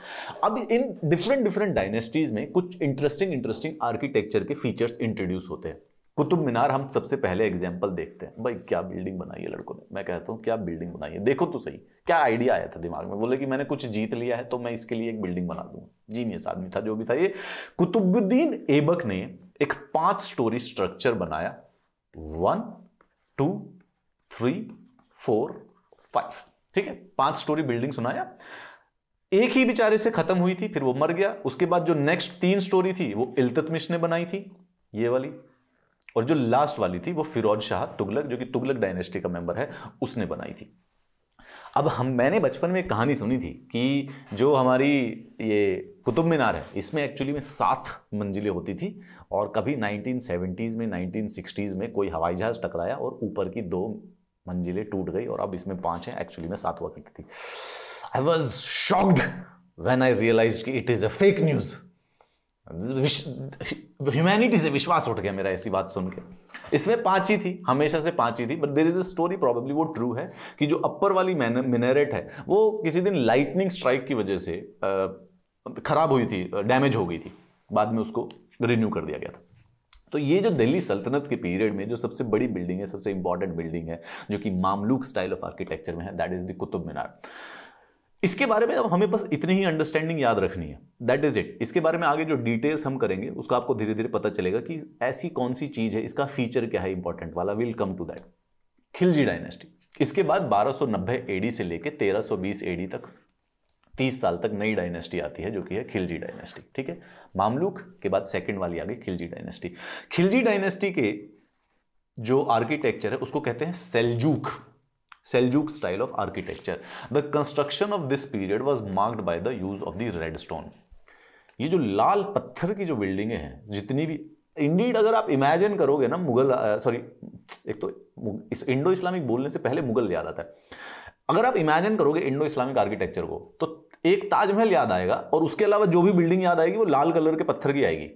Speaker 1: अब इन डिफरेंट डिफरेंट डायनेस्टीज में कुछ इंटरेस्टिंग इंटरेस्टिंग आर्किटेक्चर के फीचर्स इंट्रोड्यूस होते हैं कुतुब मीनार हम सबसे पहले एग्जाम्पल देखते हैं भाई क्या बिल्डिंग बनाई है लड़कों ने मैं कहता हूँ क्या बिल्डिंग बनाई है देखो तो सही क्या आइडिया आया था दिमाग में बोले कि मैंने कुछ जीत लिया है तो मैं इसके लिए एक बिल्डिंग बना दूंगा जीनियस आदमी था जो भी था ये कुतुबुद्दीन एबक ने एक पांच स्टोरी स्ट्रक्चर बनाया one two three four five ठीक है पांच स्टोरी बिल्डिंग सुनाया एक ही बेचारे से खत्म हुई थी फिर वो मर गया उसके बाद जो नेक्स्ट तीन स्टोरी थी वो इल्ततमिश ने बनाई थी ये वाली और जो लास्ट वाली थी वो फिरोज शाह तुगलक जो कि तुगलक डायनेस्टी का मेंबर है उसने बनाई थी अब हम मैंने बचपन में एक कहानी सुनी थी कि जो हमारी ये कुतुब मीनार है इसमें एक्चुअली में सात मंजिलें होती थी और कभी 1970s में 1960s में कोई हवाई जहाज़ टकराया और ऊपर की दो मंजिलें टूट गई और अब इसमें पांच हैं एक्चुअली में सात हुआ करती थी I was shocked when I realise कि it is a fake news humanity से विश्वास उठ गया मेरा ऐसी बात सुन के इसमें पांच ही थी हमेशा से पांच ही थी but there is a story probably वो ट्रू है कि जो अपर वाली मिनरेट है वो किसी दिन लाइटनिंग स्ट्राइक की वजह से खराब हुई थी डैमेज हो गई थी बाद में उसको रिन्यू कर दिया गया था तो ये जो दिल्ली सल्तनत के पीरियड में जो सबसे बड़ी बिल्डिंग है सबसे इंपॉर्टेंट बिल्डिंग है जो कि मामलूक स्टाइल ऑफ आर्किटेक्चर में है that is the Qutub Minar इसके बारे में अब हमें बस इतनी ही अंडरस्टैंडिंग याद रखनी है दैट इज इट इसके बारे में आगे जो डिटेल्स हम करेंगे उसका आपको धीरे धीरे पता चलेगा कि ऐसी कौन सी चीज़ है इसका फीचर क्या है इंपॉर्टेंट वाला will come to that Khilji dynasty इसके बाद 1290 एडी से लेकर 1320 एडी तक 30 साल तक नई डायनेस्टी आती है जो कि है खिलजी डायनेस्टी ठीक है मामलुक के बाद सेकंड वाली आ गई खिलजी डायनेस्टी खिलजी डायनेस्टी के जो आर्किटेक्चर है उसको कहते हैं सेलजूक Seljuk style of architecture. The construction of this period was marked by the use of the red stone. ये जो लाल पत्थर की जो बिल्डिंगें हैं जितनी भी इंडीड अगर आप इमेजिन करोगे ना मुगल सॉरी एक तो इस इंडो इस्लामिक बोलने से पहले मुगल याद आता है अगर आप इमेजिन करोगे इंडो इस्लामिक आर्किटेक्चर को तो एक ताजमहल याद आएगा और उसके अलावा जो भी बिल्डिंग याद आएगी वो लाल कलर के पत्थर की आएगी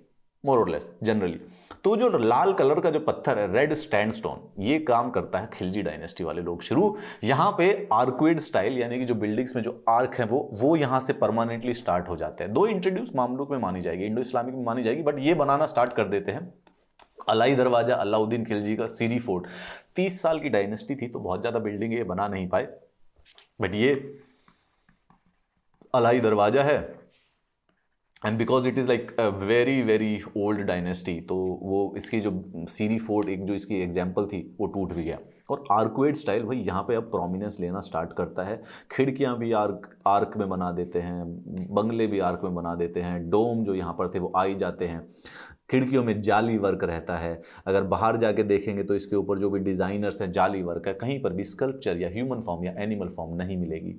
Speaker 1: मोर और लेस जनरली तो जो लाल कलर का जो पत्थर है रेड स्टैंडस्टोन ये काम करता है खिलजी डायनेस्टी वाले लोग शुरू यहाँ पे आर्कुएड स्टाइल यानी कि जो बिल्डिंग्स में जो आर्क है वो वो यहाँ से परमानेंटली स्टार्ट हो जाते हैं दो इंट्रोड्यूस मामलों में मानी जाएगी इंडो इस्लामिक में मानी जाएगी बट ये बनाना स्टार्ट कर देते हैं अलाई दरवाजा अलाउद्दीन खिलजी का सीरी फोर्ट तीस साल की डायनेस्टी थी तो बहुत ज़्यादा बिल्डिंग ये बना नहीं पाए बट ये अलाई दरवाजा है and because it is like a very very old dynasty तो वो इसकी जो सीरी फोर्ट एक जो इसकी एग्जाम्पल थी वो टूट भी गया और आर्कवेड स्टाइल भाई यहाँ पे अब प्रोमिनेंस लेना स्टार्ट करता है खिड़कियाँ भी आर्क आर्क में बना देते हैं बंगले भी आर्क में बना देते हैं डोम जो यहाँ पर थे वो आई जाते हैं खिड़कियों में जाली वर्क रहता है अगर बाहर जाके देखेंगे तो इसके ऊपर जो भी डिज़ाइनर्स हैं जाली वर्क है कहीं पर भी स्कल्पचर या ह्यूमन फॉर्म या एनिमल फॉर्म नहीं मिलेगी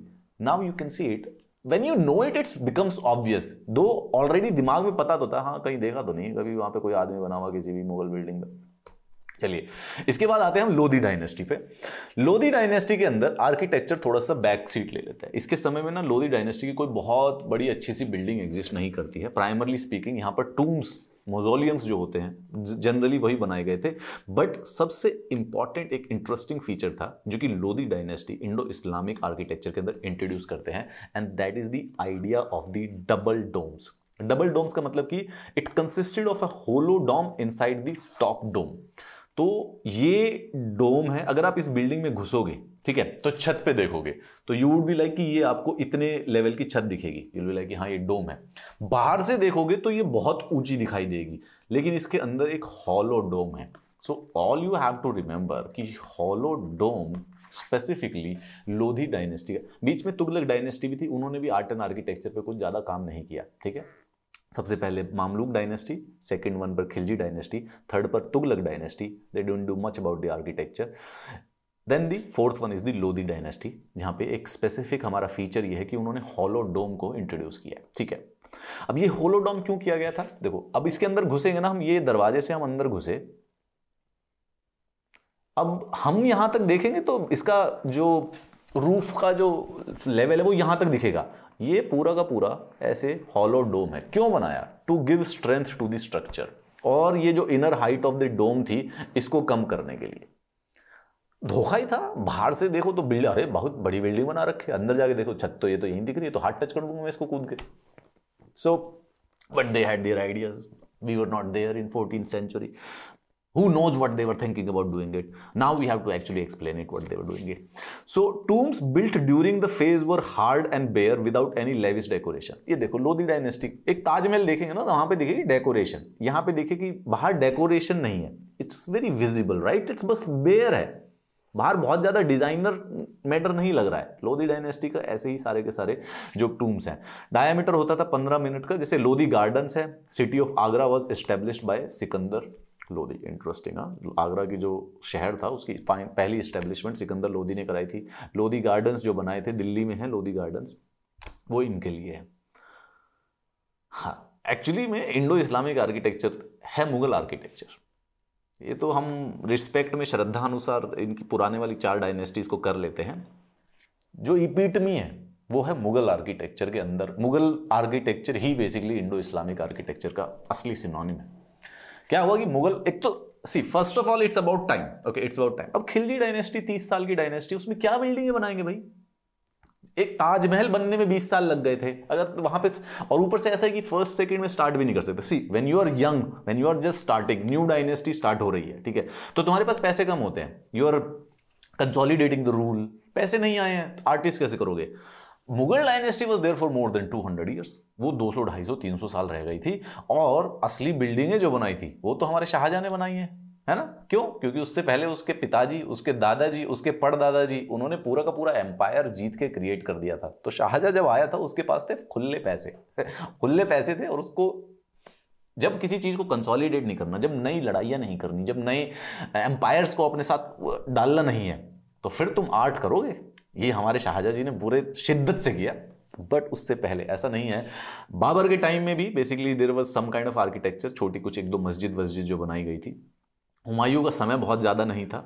Speaker 1: now you can see it when you know it it's becomes obvious though already दिमाग में पता तो था हाँ कहीं देखा तो नहीं कभी वहां पे कोई आदमी बना हुआ किसी भी मुगल बिल्डिंग में चलिए इसके बाद आते हैं हम लोधी डायनेस्टी पे लोधी डायनेस्टी के अंदर आर्किटेक्चर थोड़ा सा बैक सीट ले लेता है इसके समय में ना लोधी डायनेस्टी की कोई बहुत बड़ी अच्छी सी बिल्डिंग एग्जिस्ट नहीं करती है प्राइमरली स्पीकिंग यहाँ पर टूम्स मोजोलियम्स जो होते हैं जनरली वही बनाए गए थे बट सबसे इंपॉर्टेंट एक इंटरेस्टिंग फीचर था जो कि Lodhi dynasty Indo Islamic architecture के अंदर इंट्रोड्यूस करते हैं and that is the idea of the double domes double domes का मतलब कि it consisted of a hollow dome inside the top dome तो ये डोम है अगर आप इस बिल्डिंग में घुसोगे ठीक है तो छत पे देखोगे तो यू वुड बी लाइक कि ये आपको इतने लेवल की छत दिखेगी यू बी लाइक कि हाँ ये डोम है बाहर से देखोगे तो ये बहुत ऊंची दिखाई देगी लेकिन इसके अंदर एक हॉलो डोम है so all you have to remember कि hollow dome specifically Lodhi dynasty है बीच में तुगलक डायनेस्टी भी थी उन्होंने भी आर्ट एंड आर्किटेक्चर पे कुछ ज़्यादा काम नहीं किया ठीक है सबसे पहले मामलूक डायनेस्टी सेकंड वन पर खिलजी डायनेस्टी थर्ड पर Tughlaq dynasty they don't do much about the architecture then the fourth one is the Lodhi dynasty जहाँ पे एक स्पेसिफिक हमारा फीचर ये है कि उन्होंने होलोडोम को इंट्रोड्यूस किया है ठीक है अब ये होलोडोम क्यों किया गया था देखो अब इसके अंदर घुसेंगे ना हम ये दरवाजे से हम अंदर घुसे अब हम यहां तक देखेंगे तो इसका जो रूफ का जो लेवल है वो यहां तक दिखेगा ये पूरा का पूरा ऐसे हॉलो डोम है क्यों बनाया to give strength to the structure और ये जो inner height of the dome थी इसको कम करने के लिए धोखा ही था बाहर से देखो तो बिल्डिंग अरे बहुत बड़ी बिल्डिंग बना रखे अंदर जाके देखो छत तो ये तो यहीं दिख रही है तो हाथ टच कर दूंगा मैं इसको कूद के so but they had their ideas we were not there in fourteen century Who knows what they were thinking about doing it? Now we have to actually explain it what they were doing it. So tombs built during the phase were hard and bare without any lavish decoration. ये देखो लोधी डायनेस्टी एक ताजमहल देखेंगे ना तो वहाँ पे देखेगी डेकोरेशन यहाँ पे देखेगी बाहर डेकोरेशन नहीं है It's very visible, right? It's बस bare है बाहर बहुत ज़्यादा डिजाइनर मैटर नहीं लग रहा है लोधी डायनेस्टी का ऐसे ही सारे के सारे जो टूम्स हैं डायामीटर होता था 15 मिनट का जैसे लोधी गार्डन्स है city of Agra was establish by Sikandar Lodhi interesting हाँ आगरा की जो शहर था उसकी पहली इस्टेब्लिशमेंट सिकंदर लोधी ने कराई थी लोधी गार्डन्स जो बनाए थे दिल्ली में हैं लोधी गार्डन्स वो इनके लिए है हाँ एक्चुअली में इंडो इस्लामिक आर्किटेक्चर है मुगल आर्किटेक्चर ये तो हम रिस्पेक्ट में श्रद्धा अनुसार इनकी पुराने वाली चार डायनेस्टीज़ को कर लेते हैं जो इपीटमी है वो है मुगल आर्किटेक्चर के अंदर मुगल आर्किटेक्चर ही बेसिकली इंडो इस्लामिक आर्किटेक्चर का असली सिनोनिम है क्या हुआ कि मुगल एक तो see first of all it's about time okay it's about time अब खिलजी डायनेस्टी तीस साल की डायनेस्टी उसमें क्या बिल्डिंग बनाएंगे भाई एक ताजमहल बनने में 20 साल लग गए थे अगर वहां पे और ऊपर से ऐसा है कि फर्स्ट सेकंड में स्टार्ट भी नहीं कर सकते see when you are young when you are just starting new dynasty start हो रही है ठीक है तो तुम्हारे पास पैसे कम होते हैं you are consolidating the rule पैसे नहीं आए हैं तो आर्टिस्ट कैसे करोगे Mughal dynasty was there for more than 200 years वो 200 250 300 साल रह गई थी और असली बिल्डिंगें जो बनाई थी वो तो हमारे शाहजहाँ ने बनाई हैं है ना क्यों क्योंकि उससे पहले उसके पिताजी उसके दादाजी उसके पड़दादाजी उन्होंने पूरा का पूरा एम्पायर जीत के क्रिएट कर दिया था तो शाहजहाँ जब आया था उसके पास थे खुले पैसे <laughs> खुले पैसे थे और उसको जब किसी चीज़ को कंसोलिडेट नहीं करना जब नई लड़ाइयाँ नहीं करनी जब नए एम्पायर्स को अपने साथ डालना नहीं है तो फिर तुम आर्ट करोगे ये हमारे शाहजहा जी ने पूरे शिद्दत से किया बट उससे पहले ऐसा नहीं है बाबर के टाइम में भी basically there was some kind of architecture छोटी कुछ एक दो मस्जिद वस्जिद जो बनाई गई थी हुमायूं का समय बहुत ज़्यादा नहीं था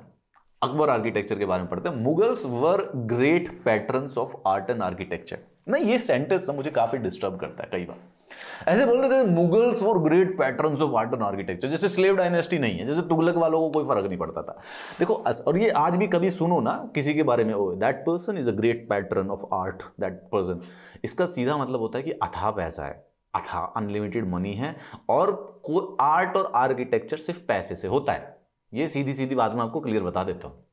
Speaker 1: अकबर आर्किटेक्चर के बारे में पढ़ते हैं Mughals were great patterns of art and architecture नहीं ये सेंटेंस मुझे काफ़ी डिस्टर्ब करता है कई बार ऐसे बोल रहे थे मुगल्स और great pattern of art and architecture जैसे स्लेव डायनेस्टी नहीं है जैसे तुगलक वालों को कोई फर्क नहीं पड़ता था देखो और ये आज भी कभी सुनो ना किसी के बारे में that person is a great pattern of art that person इसका सीधा मतलब होता है कि अथा पैसा है अथा अनलिमिटेड मनी है और आर्ट और आर्किटेक्चर सिर्फ पैसे से होता है ये सीधी सीधी बात मैं आपको क्लियर बता देता हूँ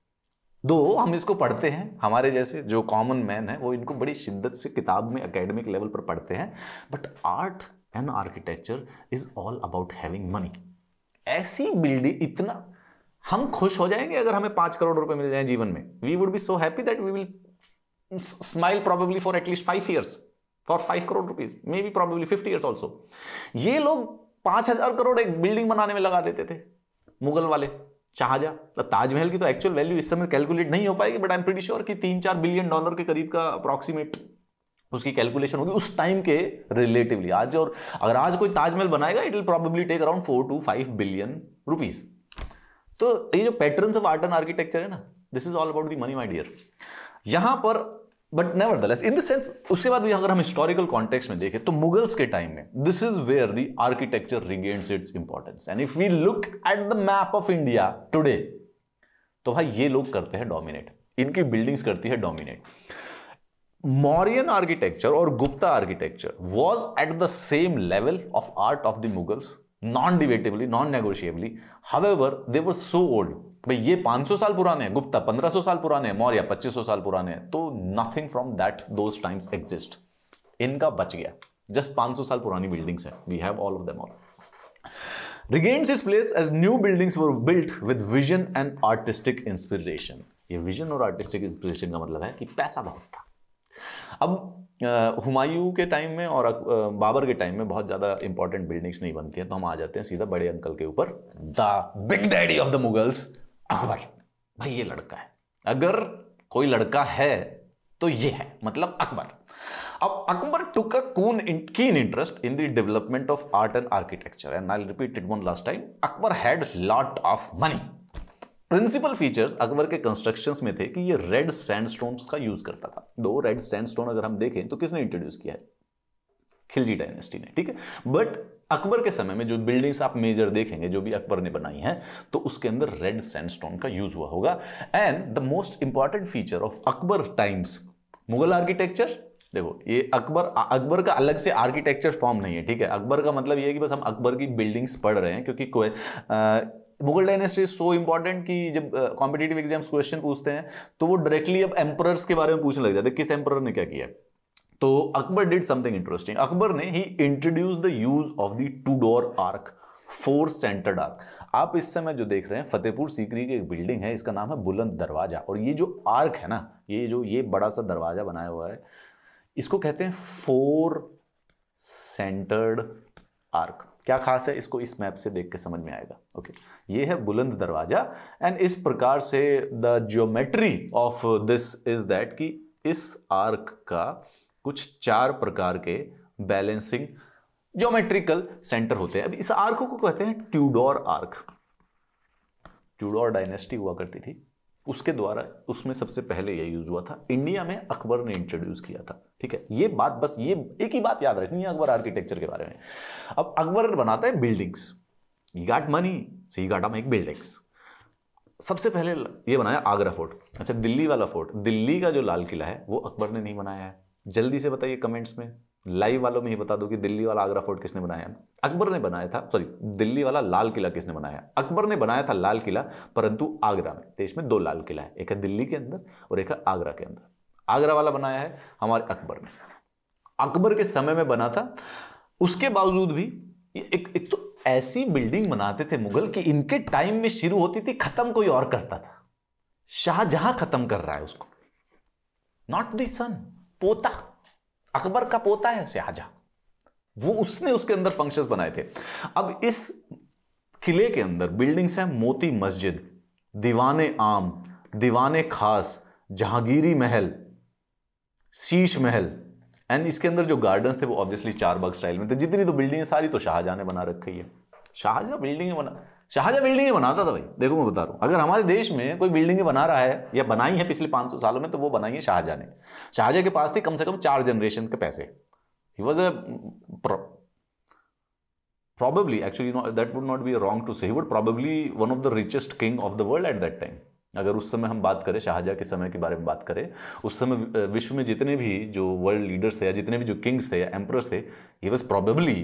Speaker 1: दो हम इसको पढ़ते हैं हमारे जैसे जो कॉमन मैन है वो इनको बड़ी शिद्दत से किताब में एकेडमिक लेवल पर पढ़ते हैं but art and architecture is all about having money ऐसी बिल्डिंग इतना हम खुश हो जाएंगे अगर हमें पांच करोड़ रुपए मिल जाए जीवन में we would be so happy that we will smile probably for at least five years for five crore rupees maybe probably fifty years also ये लोग पांच हजार करोड़ एक बिल्डिंग बनाने में लगा देते थे मुगल वाले शाहजहाँ तो ताजमहल की तो एक्चुअल वैल्यू इस समय कैलकुलेट नहीं हो पाएगी but I am pretty sure कि तीन चार बिलियन डॉलर के करीब का अप्रॉक्सीमेट उसकी कैलकुलेशन होगी उस टाइम के रिलेटिवली आज और अगर आज कोई ताजमहल बनाएगा it will probably take around four to five billion rupees तो ये जो patterns of art and architecture है ना this is all about the money my dear यहां पर but nevertheless in the sense उसके बाद भी अगर हम हिस्टोरिकल कॉन्टेक्स्ट में देखें तो मुगल्स के टाइम में this is where the architecture regains its importance and if we look at the map of India today तो भाई ये लोग करते हैं डोमिनेट इनकी बिल्डिंग्स करती है डोमिनेट मॉरियन आर्किटेक्चर और Gupta architecture was at the same level of art of the Mughals non debatably non negotiably however they were so old भाई ये 500 साल पुराने हैं गुप्ता 1500 साल पुराने हैं मौर्य 2500 साल पुराने हैं तो nothing from that those times exist इनका बच गया जस्ट 500 साल पुरानी बिल्डिंग्स हैं we have all of them all regains his place as new buildings were built with vision and artistic inspiration. ये विजन और आर्टिस्टिक इंस्पिरेशन का मतलब है कि पैसा बहुत था अब हुमायूं के टाइम में और बाबर के टाइम में बहुत ज़्यादा इंपॉर्टेंट बिल्डिंग्स नहीं बनती हैं तो हम आ जाते हैं सीधा बड़े अंकल के ऊपर the big daddy of the Mughals Akbar भाई ये लड़का है अगर कोई लड़का है तो ये है मतलब अकबर अब Akbar took a keen, keen interest in the development of art and architecture and I repeat it one last time Akbar had lot of money principal features Akbar के कंस्ट्रक्शंस में थे कि ये रेड सैंडस्टोन का यूज करता था दो रेड सैंडस्टोन अगर हम देखें तो किसने इंट्रोड्यूस किया है खिलजी डायनेस्टी ने ठीक है बट अकबर के समय में जो बिल्डिंग्स आप मेजर देखेंगे जो भी अकबर ने बनाई हैं तो उसके अंदर रेड सैंडस्टोन का यूज हुआ होगा and the most important feature of Akbar times Mughal architecture देखो ये अकबर अकबर का अलग से आर्किटेक्चर फॉर्म नहीं है ठीक है अकबर का मतलब ये है कि बस हम अकबर की बिल्डिंग्स पढ़ रहे हैं क्योंकि कोई मुगल डायनेस्टी सो इंपॉर्टेंट कि जब कॉम्पिटेटिव एग्जाम्स क्वेश्चन पूछते हैं तो वो डायरेक्टली अब एम्परर्स के बारे में पूछने लग जाते हैं किस एम्पर ने क्या किया तो Akbar did something interesting Akbar ने ही introduce the use of the Tudor arch four centered arch आप इस समय जो देख रहे हैं फतेहपुर सीकरी की एक बिल्डिंग है इसका नाम है बुलंद दरवाजा और ये जो आर्क है ना ये जो ये बड़ा सा दरवाजा बनाया हुआ है इसको कहते हैं फोर सेंटर्ड आर्क क्या खास है इसको इस मैप से देख के समझ में आएगा ओके ये है बुलंद दरवाजा एंड इस प्रकार से the geometry of this is that कि इस आर्क का कुछ चार प्रकार के बैलेंसिंग ज्योमेट्रिकल सेंटर होते हैं अब इस आर्क को कहते हैं ट्यूडोर आर्क ट्यूडोर डायनेस्टी हुआ करती थी उसके द्वारा उसमें सबसे पहले यह यूज हुआ था इंडिया में अकबर ने इंट्रोड्यूस किया था ठीक है ये बात बस ये एक ही बात याद रखनी है अकबर आर्किटेक्चर के बारे में अब अकबर बनाता है बिल्डिंग्स ही गाट मनी सी गाटा में एक बिल्डिंग्स सबसे पहले ये बनाया आगरा फोर्ट अच्छा दिल्ली वाला फोर्ट दिल्ली का जो लाल किला है वो अकबर ने नहीं बनाया है जल्दी से बताइए कमेंट्स में लाइव वालों में ही बता दो कि दिल्ली वाला आगरा फोर्ट किसने बनाया अकबर ने बनाया था सॉरी दिल्ली वाला लाल किला किसने बनाया अकबर ने बनाया था लाल किला परंतु आगरा में देश में दो लाल किला है एक है दिल्ली के अंदर और एक है आगरा के अंदर आगरा वाला बनाया है हमारे अकबर ने अकबर के समय में बना था उसके बावजूद भी एक एक तो ऐसी बिल्डिंग बनाते थे मुगल कि इनके टाइम में शुरू होती थी खत्म कोई और करता था शाहजहां खत्म कर रहा है उसको नॉट दी सन पोता अकबर का पोता है शाहजहां वो उसने उसके अंदर फंक्शंस बनाए थे अब इस किले के अंदर बिल्डिंग्स हैं मोती मस्जिद दीवाने आम दीवाने खास जहांगीरी महल शीश महल एंड इसके अंदर जो गार्डन्स थे वो ऑब्वियसली चार बाग स्टाइल में थे जितनी तो बिल्डिंग सारी तो शाहजहां ने बना रखी है शाहजहां बिल्डिंग बना शाहजहाँ बिल्डिंग ही बनाता था तो भाई देखो मैं बता रहा हूँ अगर हमारे देश में कोई बिल्डिंग बना रहा है या बनाई है पिछले 500 सालों में तो वो बनाई है शाहजहाँ ने शाहजहाँ के पास थे कम से कम चार जनरेशन के पैसे he was a probably actually no, that would not be wrong to say he would probably one of the richest king of the world at that time अगर उस समय हम बात करें शाहजहाँ के समय के बारे में बात करें उस समय विश्व में जितने भी जो वर्ल्ड लीडर्स थे या जितने भी जो किंग्स थे या एम्प्रस थे he was probably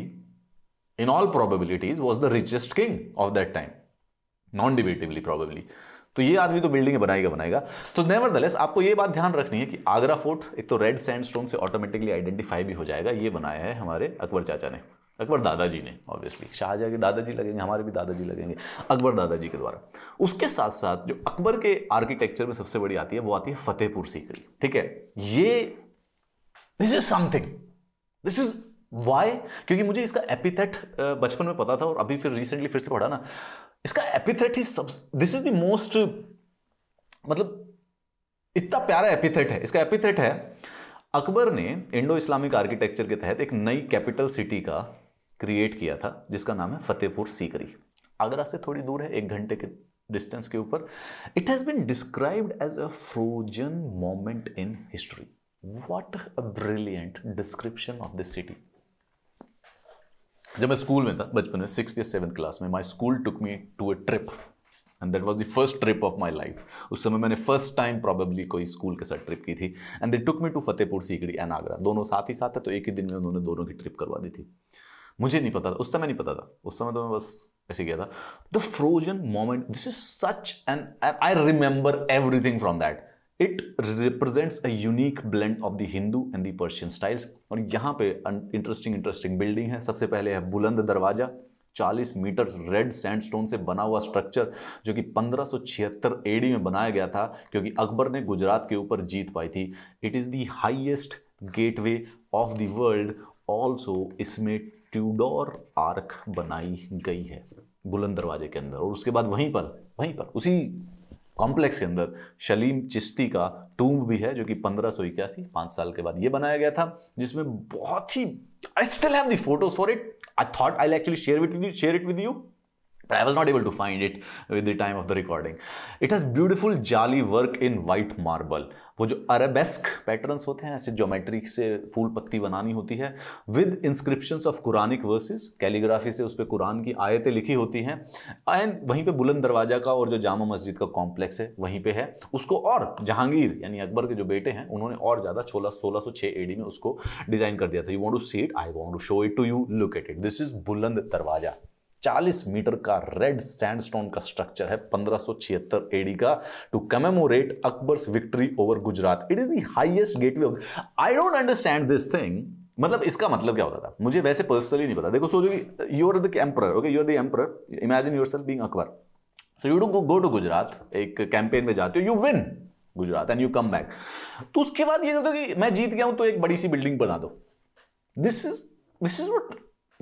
Speaker 1: in all probabilities was the richest king of that time non debatably probably तो ये आदमी तो बिल्डिंग बनाएगा बनाएगा तो नेवर आपको ये बात ध्यान रखनी है कि आगरा फोर्ट एक तो रेड सैंडस्टोन से ऑटोमेटिकली आइडेंटिफाई भी हो जाएगा ये बनाया है हमारे अकबर चाचा ने अकबर दादाजी ने ऑब्वियसली शाहजहा के दादाजी लगेंगे हमारे भी दादाजी लगेंगे अकबर दादाजी के द्वारा उसके साथ साथ जो अकबर के आर्किटेक्चर में सबसे बड़ी आती है वो आती है फतेहपुर सीकरी ठीक है ये this is something this is why क्योंकि मुझे इसका एपिथेट बचपन में पता था और अभी फिर रिसेंटली फिर से पढ़ा ना इसका एपिथेट ही सब दिस इज द मोस्ट मतलब इतना प्यारा एपिथेट है इसका एपिथेट है अकबर ने इंडो इस्लामिक आर्किटेक्चर के तहत एक नई कैपिटल सिटी का क्रिएट किया था जिसका नाम है फतेहपुर सीकरी आगरा से थोड़ी दूर है एक घंटे के डिस्टेंस के ऊपर it has been described as a frozen moment in history what a brilliant description of this city जब मैं स्कूल में था बचपन में सिक्स या सेवन क्लास में my school took me to a trip and that was the first trip of my life उस समय मैंने फर्स्ट टाइम प्रॉबेबली कोई स्कूल के साथ ट्रिप की थी and they took me to Fatehpur Sikri and Agra दोनों साथ ही साथ है तो एक ही दिन में उन्होंने दोनों की ट्रिप करवा दी थी मुझे नहीं पता था उस समय नहीं पता था उस समय तो मैं बस ऐसे गया था the frozen moment this is such and I remember everything from that it represents a unique blend of the Hindu and the Persian styles और यहाँ पे इंटरेस्टिंग इंटरेस्टिंग बिल्डिंग है सबसे पहले है बुलंद दरवाजा 40 मीटर रेड सैंडस्टोन से बना हुआ स्ट्रक्चर जो कि 1576 एडी में बनाया गया था क्योंकि अकबर ने गुजरात के ऊपर जीत पाई थी it is the highest gateway of the world also इसमें ट्यूडोर आर्क बनाई गई है बुलंद दरवाजे के अंदर और उसके बाद वहीं पर वहीं पर उसी कॉम्प्लेक्स के अंदर शलीम चिश्ती का टूम्ब भी है जो कि पंद्रह सौ इक्यासी पांच साल के बाद यह बनाया गया था जिसमें बहुत ही I still have the photos for it I thought I actually share with you share it with you but I was not able to find it with the time of the recording. It has beautiful jali work in white marble. वो जो अरेबेस्क पैटर्न्स होते हैं ऐसे ज्योमेट्री से फूल पत्ती बनानी होती है with inscriptions of Quranic verses calligraphy से उस पर कुरान की आयतें लिखी होती हैं एंड वहीं पे बुलंद दरवाज़ा का और जो जामा मस्जिद का कॉम्प्लेक्स है वहीं पे है उसको और जहांगीर यानी अकबर के जो बेटे हैं उन्होंने और ज़्यादा छोला सोलह सौ छः एडी में उसको डिज़ाइन कर दिया था you want to see it I want to show it to you located this is Buland Darwaza 40 metre का रेड सैंडस्टोन का स्ट्रक्चर है 1576 एडी का to commemorate Akbar's victory over Gujarat it is the highest gateway I don't understand this thing मतलब इसका मतलब क्या होता था मुझे वैसे पर्सनली नहीं पता देखो सोचो कि you are the emperor okay you are the emperor imagine yourself being Akbar so you do go to Gujarat एक कैंपेन में जाते हो you win Gujarat and you come back तो उसके बाद ये होता कि मैं जीत गया हूं तो एक बड़ी सी बिल्डिंग बना दो this is this is what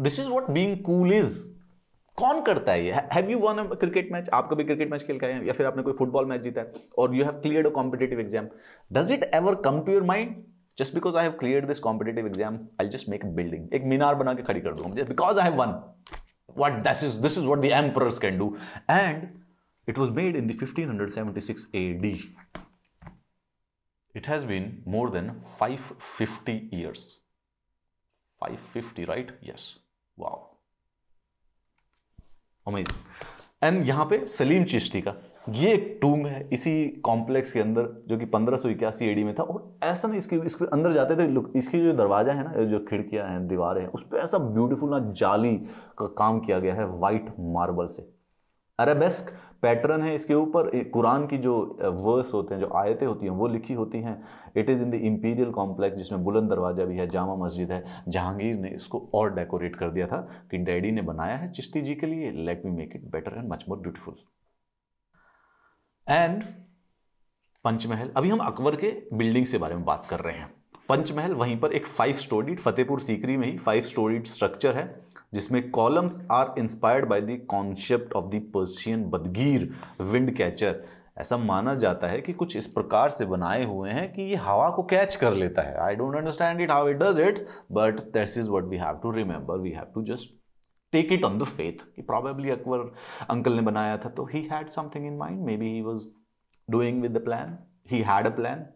Speaker 1: this is what being cool is कौन करता है ये have you won a cricket match आप कभी क्रिकेट मैच खेल के आए या फिर आपने कोई फुटबॉल मैच जीता है और you have clear a competitive exam does it ever come to your mind just because I have clear this competitive exam I just make building एक मीनार बना के खड़ी कर दूंगा मुझे because I have won what this is this is what the emperors can do and it was made in the 1576 ad it has been more than 550 years 550 right yes wow amazing and यहाँ पे सलीम चिश्ती का ये एक टूम है इसी कॉम्प्लेक्स के अंदर जो कि पंद्रह सौ इक्यासी एडी में था और ऐसा ना इसके इसके अंदर जाते थे लुक इसकी जो दरवाज़ा है ना जो खिड़कियाँ हैं दीवारें हैं उस पर ऐसा ब्यूटीफुल ना जाली का काम किया गया है वाइट मार्बल से अरेबेस्क पैटर्न है इसके ऊपर कुरान की जो वर्स होते हैं जो आयतें होती हैं वो लिखी होती हैं it is in the imperial complex जिसमें बुलंद दरवाज़ा भी है जामा मस्जिद है जहांगीर ने इसको और डेकोरेट कर दिया था कि डैडी ने बनाया है चिश्ती जी के लिए let me make it better and much more beautiful and Panchmahal अभी हम अकबर के बिल्डिंग से बारे में बात कर रहे हैं पंचमहल वहीं पर एक फाइव स्टोरीड फतेहपुर सीकरी में ही फाइव स्टोरीड स्ट्रक्चर है जिसमें columns are inspired by the concept of the Persian बदगीर विंड कैचर ऐसा माना जाता है कि कुछ इस प्रकार से बनाए हुए हैं कि ये हवा को कैच कर लेता है I don't understand it how it does it but that is what we have to remember we have to just take it on the faith कि प्रॉबेबली अकबर अंकल ने बनाया था तो he had something in mind maybe he was doing with the plan he had a plan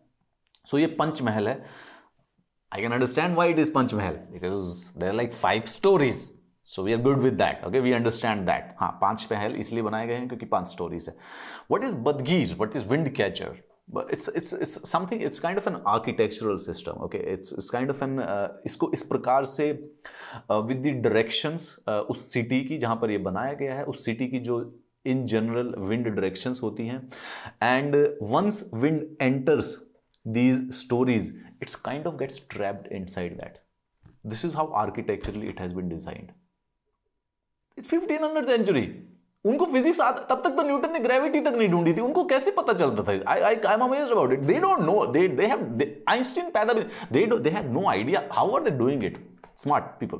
Speaker 1: so ये पंचमहल है I can understand why it is Panchmahal because there like five stories so we are good with that okay we understand that हाँ पांच पहल इसलिए बनाए गए हैं क्योंकि पांच स्टोरीज है वट इज बदगीज what is wind catcher it's it's it's something it's kind of an architectural system okay it's it's kind of an इसको इस प्रकार से विद द डायरेक्शंस उस सिटी की जहाँ पर यह बनाया गया है उस सिटी की जो इन जनरल विंड डायरेक्शंस होती हैं and once wind enters these stories it's kind of gets trapped inside that this is how architecturally it has been designed fifteen hundred century उनको फिजिक्स तब तक तो न्यूटन ने ग्रेविटी तक नहीं ढूंढी थी उनको कैसे पता चलता था I I I am amazed about it they don't know they they have Einstein पैदा भी they they have no idea how are they doing it smart people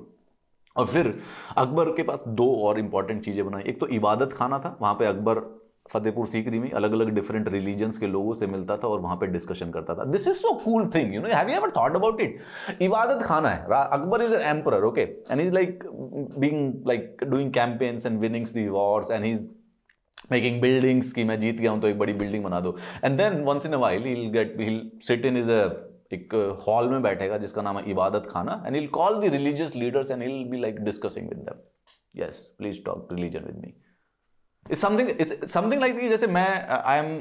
Speaker 1: और फिर अकबर के पास दो और इंपॉर्टेंट चीज़ें बनाई एक तो इबादत खाना था वहां पे अकबर फतेहपुर सीकरी में अलग अलग डिफरेंट रिलीजन्स के लोगों से मिलता था और वहां पे डिस्कशन करता था this is so cool thing you know have you ever thought about it Ibadat Khana है Akbar is an emperor okay and is like being like doing campaigns and winnings the wars and is making buildings की मैं जीत गया हूं तो एक बड़ी बिल्डिंग बना दो and then once in a while he get he sit in is a एक हॉल uh, में बैठेगा जिसका नाम है Ibadat Khana and he call the religious leaders and he be like discussing with them yes please talk religion with me something something like जैसे मैं I am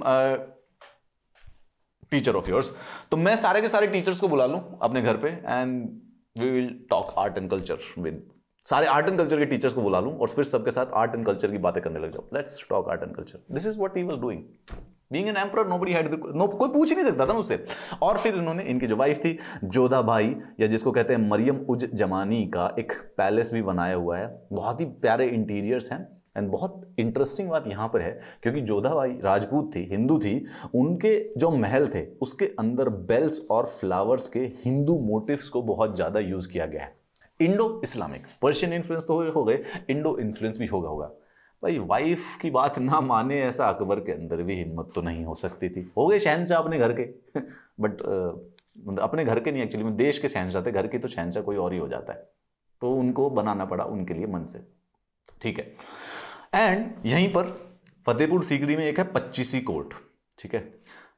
Speaker 1: teacher of yours तो मैं सारे के सारे टीचर्स को बुला लूँ अपने घर पे and we will talk art and culture with सारे आर्ट एंड कल्चर के टीचर्स को बुला लूँ और फिर सबके साथ आर्ट एंड कल्चर की बातें करने लग जाओ let's talk art and culture this is what he was doing being an emperor no बड़ी हेड नो कोई पूछ ही नहीं सकता था उससे और फिर इन्होंने इनकी जो वाइफ थी जोधा भाई या जिसको कहते हैं मरियम उज जमानी का एक पैलेस भी बनाया हुआ है बहुत ही प्यारे इंटीरियर्स हैं एंड बहुत इंटरेस्टिंग बात यहाँ पर है क्योंकि भाई राजपूत थी हिंदू थी उनके जो महल थे उसके अंदर बेल्स और फ्लावर्स के हिंदू मोटिव्स को बहुत ज़्यादा यूज़ किया गया है इंडो इस्लामिक पर्शियन इन्फ्लुएंस तो हो गए इंडो इन्फ्लुएंस भी होगा होगा भाई वाइफ की बात ना माने ऐसा अकबर के अंदर भी हिम्मत तो नहीं हो सकती थी हो गए शहनशाह अपने घर के बट <laughs> मतलब अपने घर के नहीं एक्चुअली में मतलब देश के शहनशाह थे घर के तो शहनशाह कोई और ही हो जाता है तो उनको बनाना पड़ा उनके लिए मन से ठीक है एंड यहीं पर फतेहपुर सीकरी में एक है पच्चीसी कोर्ट ठीक है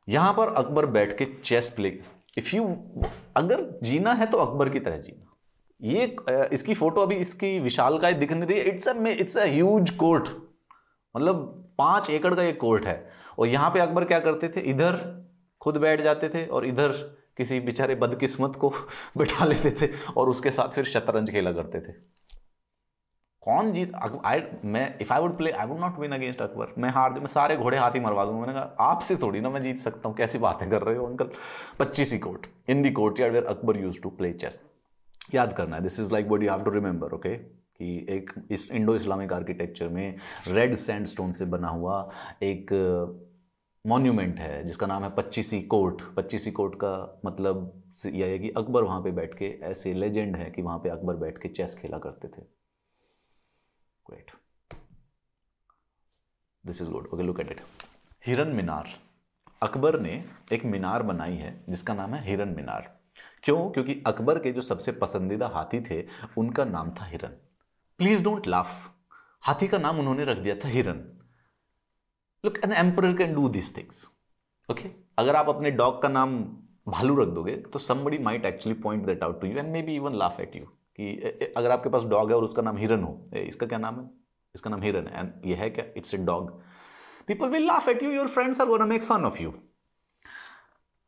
Speaker 1: यहाँ पर अकबर बैठ के चेस प्ले इफ़ यू अगर जीना है तो अकबर की तरह जीना ये इसकी फोटो अभी इसकी विशाल का दिख नहीं रही है it's it's as huge court मतलब पांच एकड़ का एक कोर्ट है और यहाँ पे अकबर क्या करते थे इधर खुद बैठ जाते थे और इधर किसी बेचारे बदकिस्मत को <laughs> बिठा लेते थे और उसके साथ फिर शतरंज खेला करते थे कौन जीत आई मैं if I would play I would not win against Akbar मैं हार मैं सारे घोड़े हाथ ही मरवा दूंगा मैंने कहा आपसे थोड़ी ना मैं जीत सकता हूँ कैसी बातें कर रहे हो uncle he court in the court या where Akbar use to play chess याद करना है this is like what you have to remember okay कि एक इस इंडो इस्लामिक आर्किटेक्चर में रेड सैंड स्टोन से बना हुआ एक मॉन्यूमेंट uh, है जिसका नाम है पच्चीसी कोर्ट पच्चीसी कोर्ट का मतलब यह है कि अकबर वहाँ पे बैठ के ऐसे लेजेंड है कि वहाँ पे अकबर बैठ के चेस खेला करते थे Great. This is good okay look at it Hiran Minar Akbar ने एक मीनार बनाई है जिसका नाम है हिरन मीनार क्यों क्योंकि अकबर के जो सबसे पसंदीदा हाथी थे उनका नाम था हिरन प्लीज डोंट लाफ हाथी का नाम उन्होंने रख दिया था Hiran look an emperor can do this things okay अगर आप अपने डॉग का नाम भालू रख दोगे तो somebody might actually point that out to you and maybe even laugh at you कि अगर आपके पास डॉग है और उसका नाम हिरन हो इसका क्या नाम है इसका नाम हिरन है एंड ये है क्या it's a dog people will laugh at you your friends are gonna make fun of you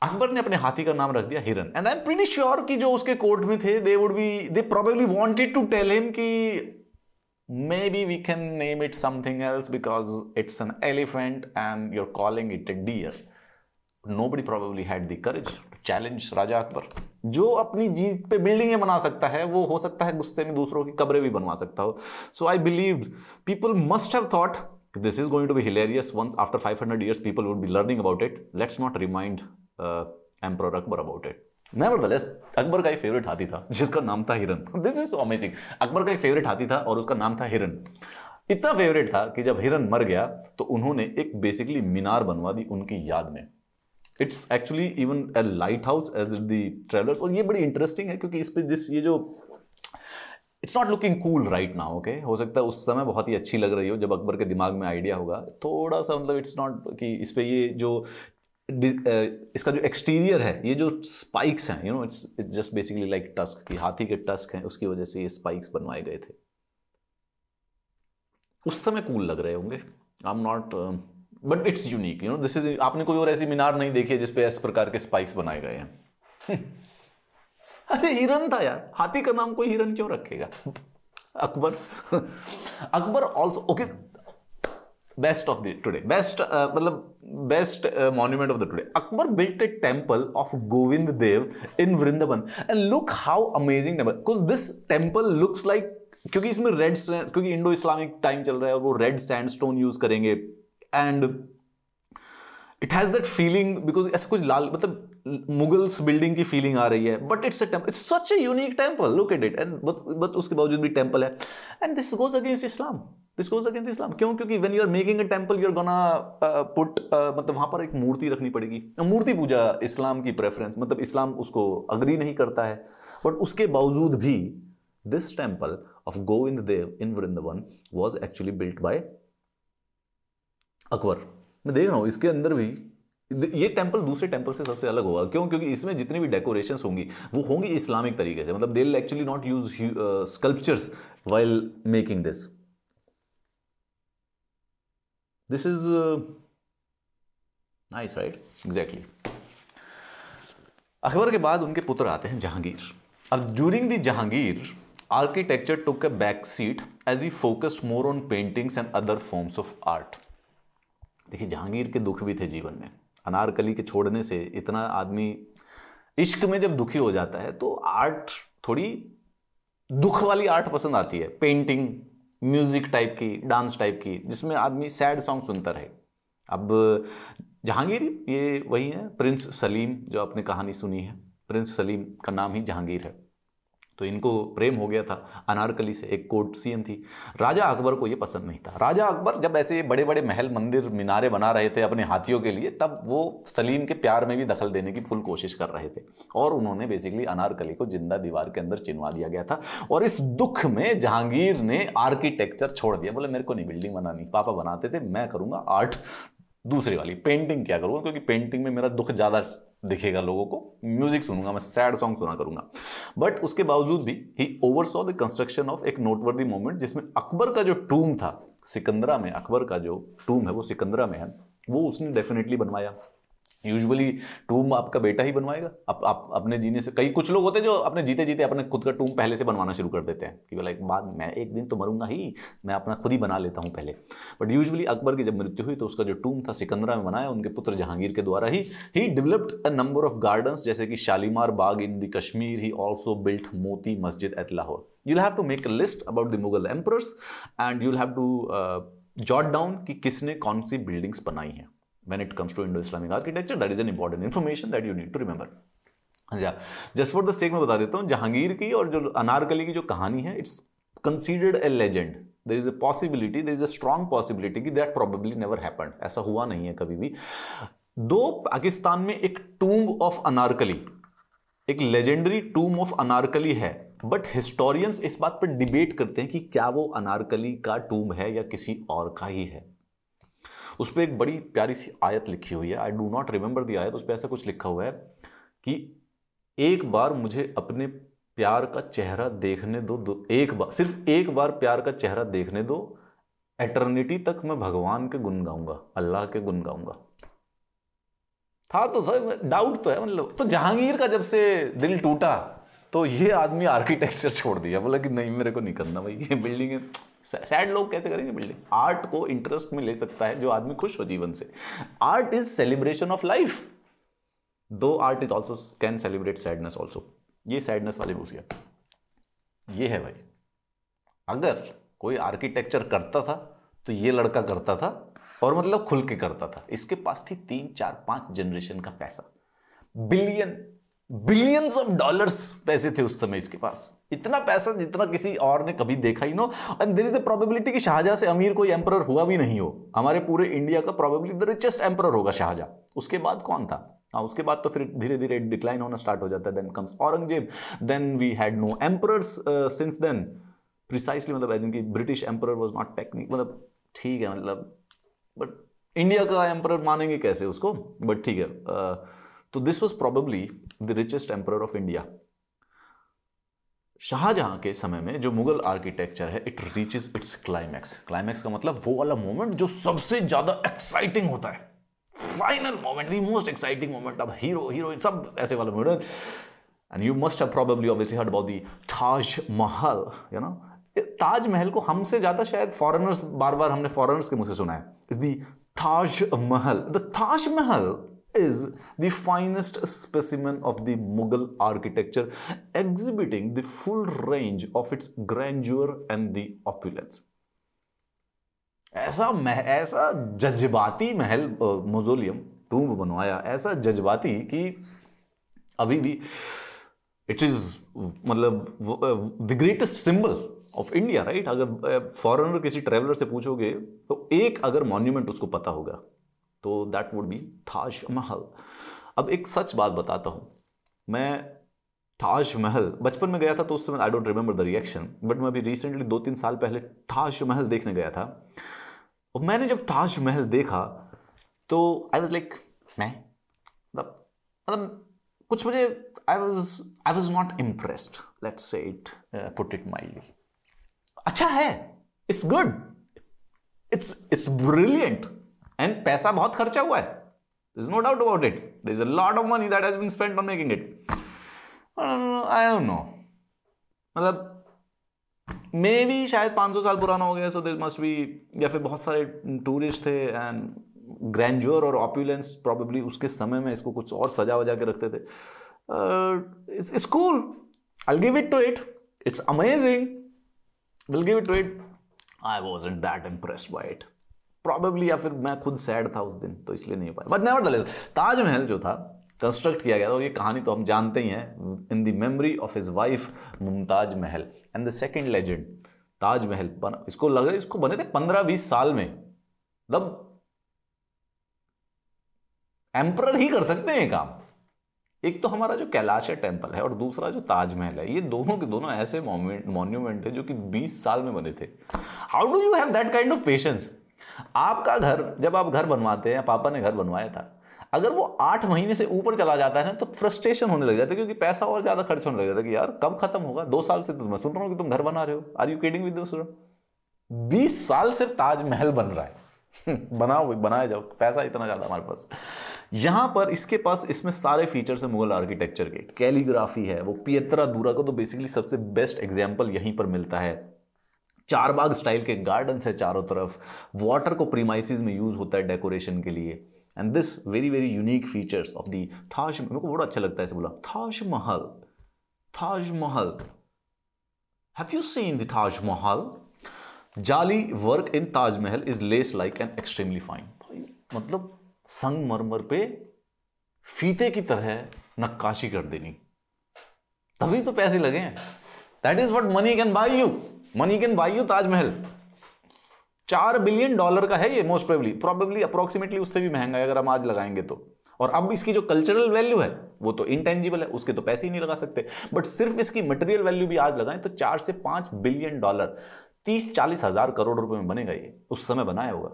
Speaker 1: Akbar ने अपने हाथी का नाम रख दिया Hiran and I am pretty sure कि जो उसके कोर्ट में थे they would be they probably wanted to tell him कि maybe we can name it something else because it's an elephant and you're calling it a deer buddy probably had the courage to challenge Raja Akbar जो अपनी जीत पे बिल्डिंगें बना सकता है वो हो सकता है गुस्से में दूसरों की कब्रें भी बनवा सकता हो so I believe people must have thought this is going to be hilarious once after 500 hundred years people would be learning about it let's not remind uh, emperor akbar about it nevertheless Akbar का एक फेवरेट हाथी था जिसका नाम था हिरन दिस इज अमेजिंग अकबर का एक फेवरेट हाथी था और उसका नाम था हिरन इतना फेवरेट था कि जब हिरन मर गया तो उन्होंने एक बेसिकली मीनार बनवा दी उनकी याद में it's actually even a lighthouse as the travellers और ये बड़ी इंटरेस्टिंग है क्योंकि इस पर जिस ये जो it's not looking cool right ना ओके हो सकता है उस समय बहुत ही अच्छी लग रही हो जब अकबर के दिमाग में आइडिया होगा थोड़ा सा मतलब इट्स नॉट कि इस पर ये जो इसका जो एक्सटीरियर है ये जो स्पाइक्स हैं you know it's it's just basically like tusk कि हाथी के टस्क हैं उसकी वजह से ये स्पाइक्स बनवाए गए थे उस समय कूल लग रहे होंगे I am not but it's unique you know this is आपने कोई और ऐसी मीनार नहीं देखी है जिसपे इस प्रकार के स्पाइक्स बनाए गए हैं <laughs> अरे हिरन था यार हाथी का नाम कोई हिरन क्यों रखेगा <laughs> Akbar <laughs> Akbar also okay best of the today best मतलब best monument of the today Akbar built a temple of Govind Dev in Vrindavan and look how amazing temple this temple looks like क्योंकि इसमें रेड क्योंकि इंडो इस्लामिक टाइम चल रहा है और वो रेड सैंडस्टोन यूज करेंगे and it has that feeling because ऐसा कुछ लाल मतलब मुगल्स बिल्डिंग की फीलिंग आ रही है but it's a temple it's such a unique temple look at it and but उसके बावजूद भी टेम्पल है and this goes against Islam this goes against Islam क्यों क्योंकि when you are making a temple you are gonna put मतलब वहां पर एक मूर्ति रखनी पड़ेगी मूर्ति पूजा इस्लाम की प्रेफरेंस मतलब इस्लाम उसको अग्री नहीं करता है बट उसके बावजूद भी this temple of Govind Dev in Vrindavan was actually built by Akbar मैं देख रहा हूँ इसके अंदर भी ये टेम्पल दूसरे टेम्पल से सबसे अलग होगा क्यों क्योंकि इसमें जितनी भी डेकोरेशंस होंगी वो होंगी इस्लामिक तरीके से मतलब they actually not use sculptures while making this this is nice right exactly Akbar के बाद उनके पुत्र आते हैं जहांगीर अब during the Jahangir architecture took a back seat as he focused more on paintings and other forms of art देखिए जहांगीर के दुख भी थे जीवन में अनारकली के छोड़ने से इतना आदमी इश्क में जब दुखी हो जाता है तो आर्ट थोड़ी दुख वाली आर्ट पसंद आती है पेंटिंग म्यूजिक टाइप की डांस टाइप की जिसमें आदमी सैड सॉन्ग सुनता रहे अब जहांगीर ये वही है प्रिंस सलीम जो आपने कहानी सुनी है प्रिंस सलीम का नाम ही जहांगीर है तो इनको प्रेम हो गया था अनारकली से एक कोटसियन थी राजा अकबर को ये पसंद नहीं था राजा अकबर जब ऐसे बड़े बड़े महल मंदिर मीनारे बना रहे थे अपने हाथियों के लिए तब वो सलीम के प्यार में भी दखल देने की फुल कोशिश कर रहे थे और उन्होंने बेसिकली अनारकली को जिंदा दीवार के अंदर चिनवा दिया गया था और इस दुख में जहांगीर ने आर्किटेक्चर छोड़ दिया बोले मेरे को नहीं बिल्डिंग बनानी पापा बनाते थे मैं करूँगा आर्ट दूसरी वाली पेंटिंग क्या करूंगा क्योंकि पेंटिंग में मेरा दुख ज़्यादा दिखेगा लोगों को म्यूजिक सुनूंगा मैं सैड सॉन्ग सुना करूंगा बट उसके बावजूद भी he over saw the construction of एक नोटवर्दी मोमेंट जिसमें अकबर का जो टूम था सिकंदरा में अकबर का जो टूम है वो सिकंदरा में है वो उसने डेफिनेटली बनवाया यूजुअली टूम आपका बेटा ही बनवाएगा आप आप अपने जीने से कई कुछ लोग होते हैं जो अपने जीते जीते अपने खुद का टूम पहले से बनवाना शुरू कर देते हैं कि लाइक बाद मैं एक दिन तो मरूंगा ही मैं अपना खुद ही बना लेता हूँ पहले बट यूजुअली अकबर की जब मृत्यु हुई तो उसका जो टूम था सिकंदरा में बनाया उनके पुत्र जहांगीर के द्वारा he he developed a number of gardens जैसे कि Shalimar Bagh in the Kashmir he also built Moti Masjid at Lahore you'll have to make a list about the Mughal emperors and you'll have to jot down कि किसने कौन सी बिल्डिंग्स बनाई हैं when it comes to Indo-Islamic architecture. That is an important information that you need to remember. Yeah. Just for the sake, मैं बता देता हूँ जहांगीर की और जो अनारकली की जो कहानी है it's considered a legend there is a possibility there is a strong possibility कि दैट प्रॉबली नेवर हैपन ऐसा हुआ नहीं है कभी भी दो पाकिस्तान में एक टूम्ब ऑफ अनारकली एक लेजेंडरी टूम ऑफ अनारकली है बट हिस्टोरियंस इस बात पर डिबेट करते हैं कि क्या वो अनारकली का टूम है या किसी और का ही है उस पर एक बड़ी प्यारी सी आयत लिखी हुई है I do not remember the आयत उस पर ऐसा कुछ लिखा हुआ है कि एक बार मुझे अपने प्यार का चेहरा देखने दो, दो एक बार सिर्फ एक बार प्यार का चेहरा देखने दो एटर्निटी तक मैं भगवान के गुन गाऊंगा अल्लाह के गुन गाऊंगा था तो था डाउट तो है मतलब तो जहांगीर का जब से दिल टूटा तो ये आदमी आर्किटेक्चर छोड़ दिया बोला कि नहीं मेरे को नहीं करना भाई ये बिल्डिंग है सैड लोग कैसे करेंगे बिल्डिंग आर्ट को इंटरेस्ट में ले सकता है जो आदमी खुश हो जीवन से art is celebration of life though art is also can celebrate sadness also ये सैडनेस वाले पूछ गया ये है भाई अगर कोई आर्किटेक्चर करता था तो ये लड़का करता था और मतलब खुल के करता था इसके पास थी तीन चार पांच जनरेशन का पैसा बिलियन बिलियंस ऑफ डॉलर्स पैसे थे उस समय इसके पास इतना पैसा जितना किसी और ने कभी देखा ही no and there is a probability कि शाहजहाँ से अमीर कोई एम्पर हुआ भी नहीं हो हमारे पूरे इंडिया का प्रोबेबिलिटी द रिचेस्ट एम्पर होगा शाहजहाँ उसके बाद कौन था आ, हाँ, उसके बाद तो फिर धीरे धीरे डिक्लाइन होना स्टार्ट हो जाता है then comes Aurangzeb then we had no emperor since then precisely मतलब एज इनकी British emperor was not technique मतलब ठीक है मतलब बट इंडिया का एम्पर मानेंगे कैसे उसको बट ठीक है uh, तो this was probably the richest emperor of India Shahjahan के समय में जो मुगल आर्किटेक्चर है it reaches its climax climax का मतलब वो वाला मोमेंट जो सबसे ज्यादा एक्साइटिंग होता है final moment the most exciting moment अब हीरो हीरो सब ऐसे वाला moment and you must probably obviously heard about the Taj Mahal you no Taj Mahal को हमसे ज्यादा शायद फॉरेनर्स बार बार हमने फॉरेनर्स के मुंह से सुना है इज दी महल द ताज महल is the finest specimen of the Mughal architecture, exhibiting the full range of its grandeur and the opulence. ऐसा मह, ऐसा जज्बाती महल मोजोलियम टूम बनवाया ऐसा जज्बाती कि अभी भी इट इज मतलब the greatest symbol of India right अगर फॉरेनर किसी ट्रेवलर से पूछोगे तो एक अगर मॉन्यूमेंट उसको पता होगा तो दैट वुड बी ताज महल अब एक सच बात बताता हूँ मैं ताज महल बचपन में गया था तो उस समय I don't remember the reaction but मैं अभी रिसेंटली दो तीन साल पहले ताज महल देखने गया था और मैंने जब ताज महल देखा तो आई वॉज लाइक मैं मतलब मतलब कुछ मुझे I was I was not impressed let say it put it mildly अच्छा है it's good it's it's brilliant and पैसा बहुत खर्चा हुआ है there's no doubt about it there's a lot of money that has been spent on making it i don't know, I don't मतलब मे भी शायद 500 साल पुराना हो गया सो देर मस्ट बी या फिर बहुत सारे टूरिस्ट थे एंड ग्रैंडर और ऑप्यूलेंस प्रॉबेबली उसके समय में इसको कुछ और सजा वजा के रखते थे it's it's cool I give it to it it's amazing will give it to it I was that impressed by it probably या फिर मैं खुद सैड था उस दिन तो इसलिए नहीं हो पाया बट नेवर द ताजमहल जो था कंस्ट्रक्ट किया गया था और ये कहानी तो हम जानते ही हैं in the memory of his wife Mumtaz Mahal and the second legend Taj Mahal बना इसको लग रहा है इसको बने थे पंद्रह बीस साल में मतलब एम्पर ही कर सकते हैं काम एक तो हमारा जो कैलाश टेम्पल है और दूसरा जो ताजमहल है ये दोनों के दोनों ऐसे मॉन्यूमेंट है जो कि 20 साल में बने थे how do you have that kind of patience आपका घर जब आप घर बनवाते हैं पापा ने घर बनवाया था अगर वो आठ महीने से ऊपर चला जाता है ना तो फ्रस्ट्रेशन होने लग जाता है क्योंकि पैसा और ज़्यादा खर्च होने लग जाता है कि यार कब खत्म होगा दो साल से तो मैं सुन रहा हूं कि तुम घर बना रहे हो आर यू केडिंग विद बीस साल से ताजमहल बन रहा है <laughs> बनाओ बनाया जाओ पैसा इतना ज़्यादा हमारे पास यहां पर इसके पास इसमें सारे फीचर्स हैं मुगल आर्किटेक्चर के कैलीग्राफी है वो पियतरा दूरा को तो बेसिकली सबसे बेस्ट एग्जाम्पल यहीं पर मिलता है चार बाग स्टाइल के गार्डन है चारों तरफ वाटर को प्रीमाइसिस में यूज़ होता है डेकोरेशन के लिए and this very very unique features of the थाश मेरे को बड़ा अच्छा लगता है इसे बोला थाश महल थाज महल have you seen the Mahal jali work in Taj Mahal is lace like an extremely fine मतलब संग मरमर पे फीते की तरह नक्काशी कर देनी तभी तो पैसे लगे हैं that is what money can buy you money can buy you Taj Mahal चार बिलियन डॉलर का है ये मोस्ट प्रोबली प्रोबेबली अप्रोक्सीमेटली उससे भी महंगा है अगर हम आज लगाएंगे तो और अब इसकी जो कल्चरल वैल्यू है वो तो इंटेंजिबल है उसके तो पैसे ही नहीं लगा सकते बट सिर्फ इसकी मटेरियल वैल्यू भी आज लगाएं तो चार से पांच बिलियन डॉलर तीस चालीस हजार करोड़ रुपए में बनेगा ये उस समय बनाया होगा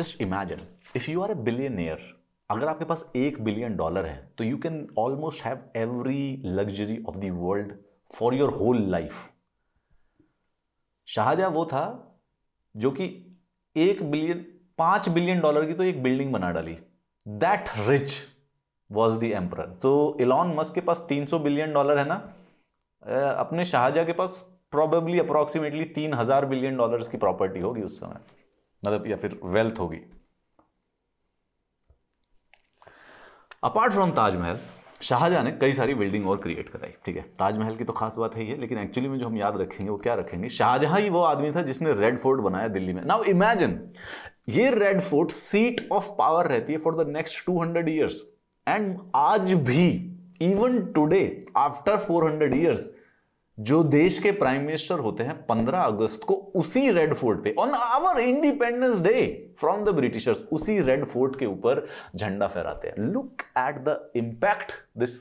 Speaker 1: just imagine if you are a heir अगर आपके पास एक बिलियन डॉलर है तो you can almost have every luxury of the world for your whole life Shahjahan वो था जो कि एक बिलियन पांच बिलियन डॉलर की तो एक बिल्डिंग बना डाली that rich was the emperor तो इलॉन मस्क के पास 300 बिलियन डॉलर है ना अपने शाहजहां के पास प्रॉबेबली अप्रोक्सीमेटली तीन हजार बिलियन डॉलर की प्रॉपर्टी होगी उस समय मतलब या फिर वेल्थ होगी अपार्ट फ्रॉम ताजमहल शाहजहाँ ने कई सारी बिल्डिंग और क्रिएट कराई ठीक है ताजमहल की तो खास बात है ही है लेकिन एक्चुअली में जो हम याद रखेंगे वो क्या रखेंगे शाहजहाँ ही वो आदमी था जिसने रेड फोर्ट बनाया दिल्ली में नाउ इमेजिन ये red fort seat of power रहती है for the next two hundred years and आज भी even today after four hundred years जो देश के प्राइम मिनिस्टर होते हैं 15 अगस्त को उसी रेड फोर्ट पे on our independence day from the Britishers उसी रेड फोर्ट के ऊपर झंडा फहराते हैं look at the impact this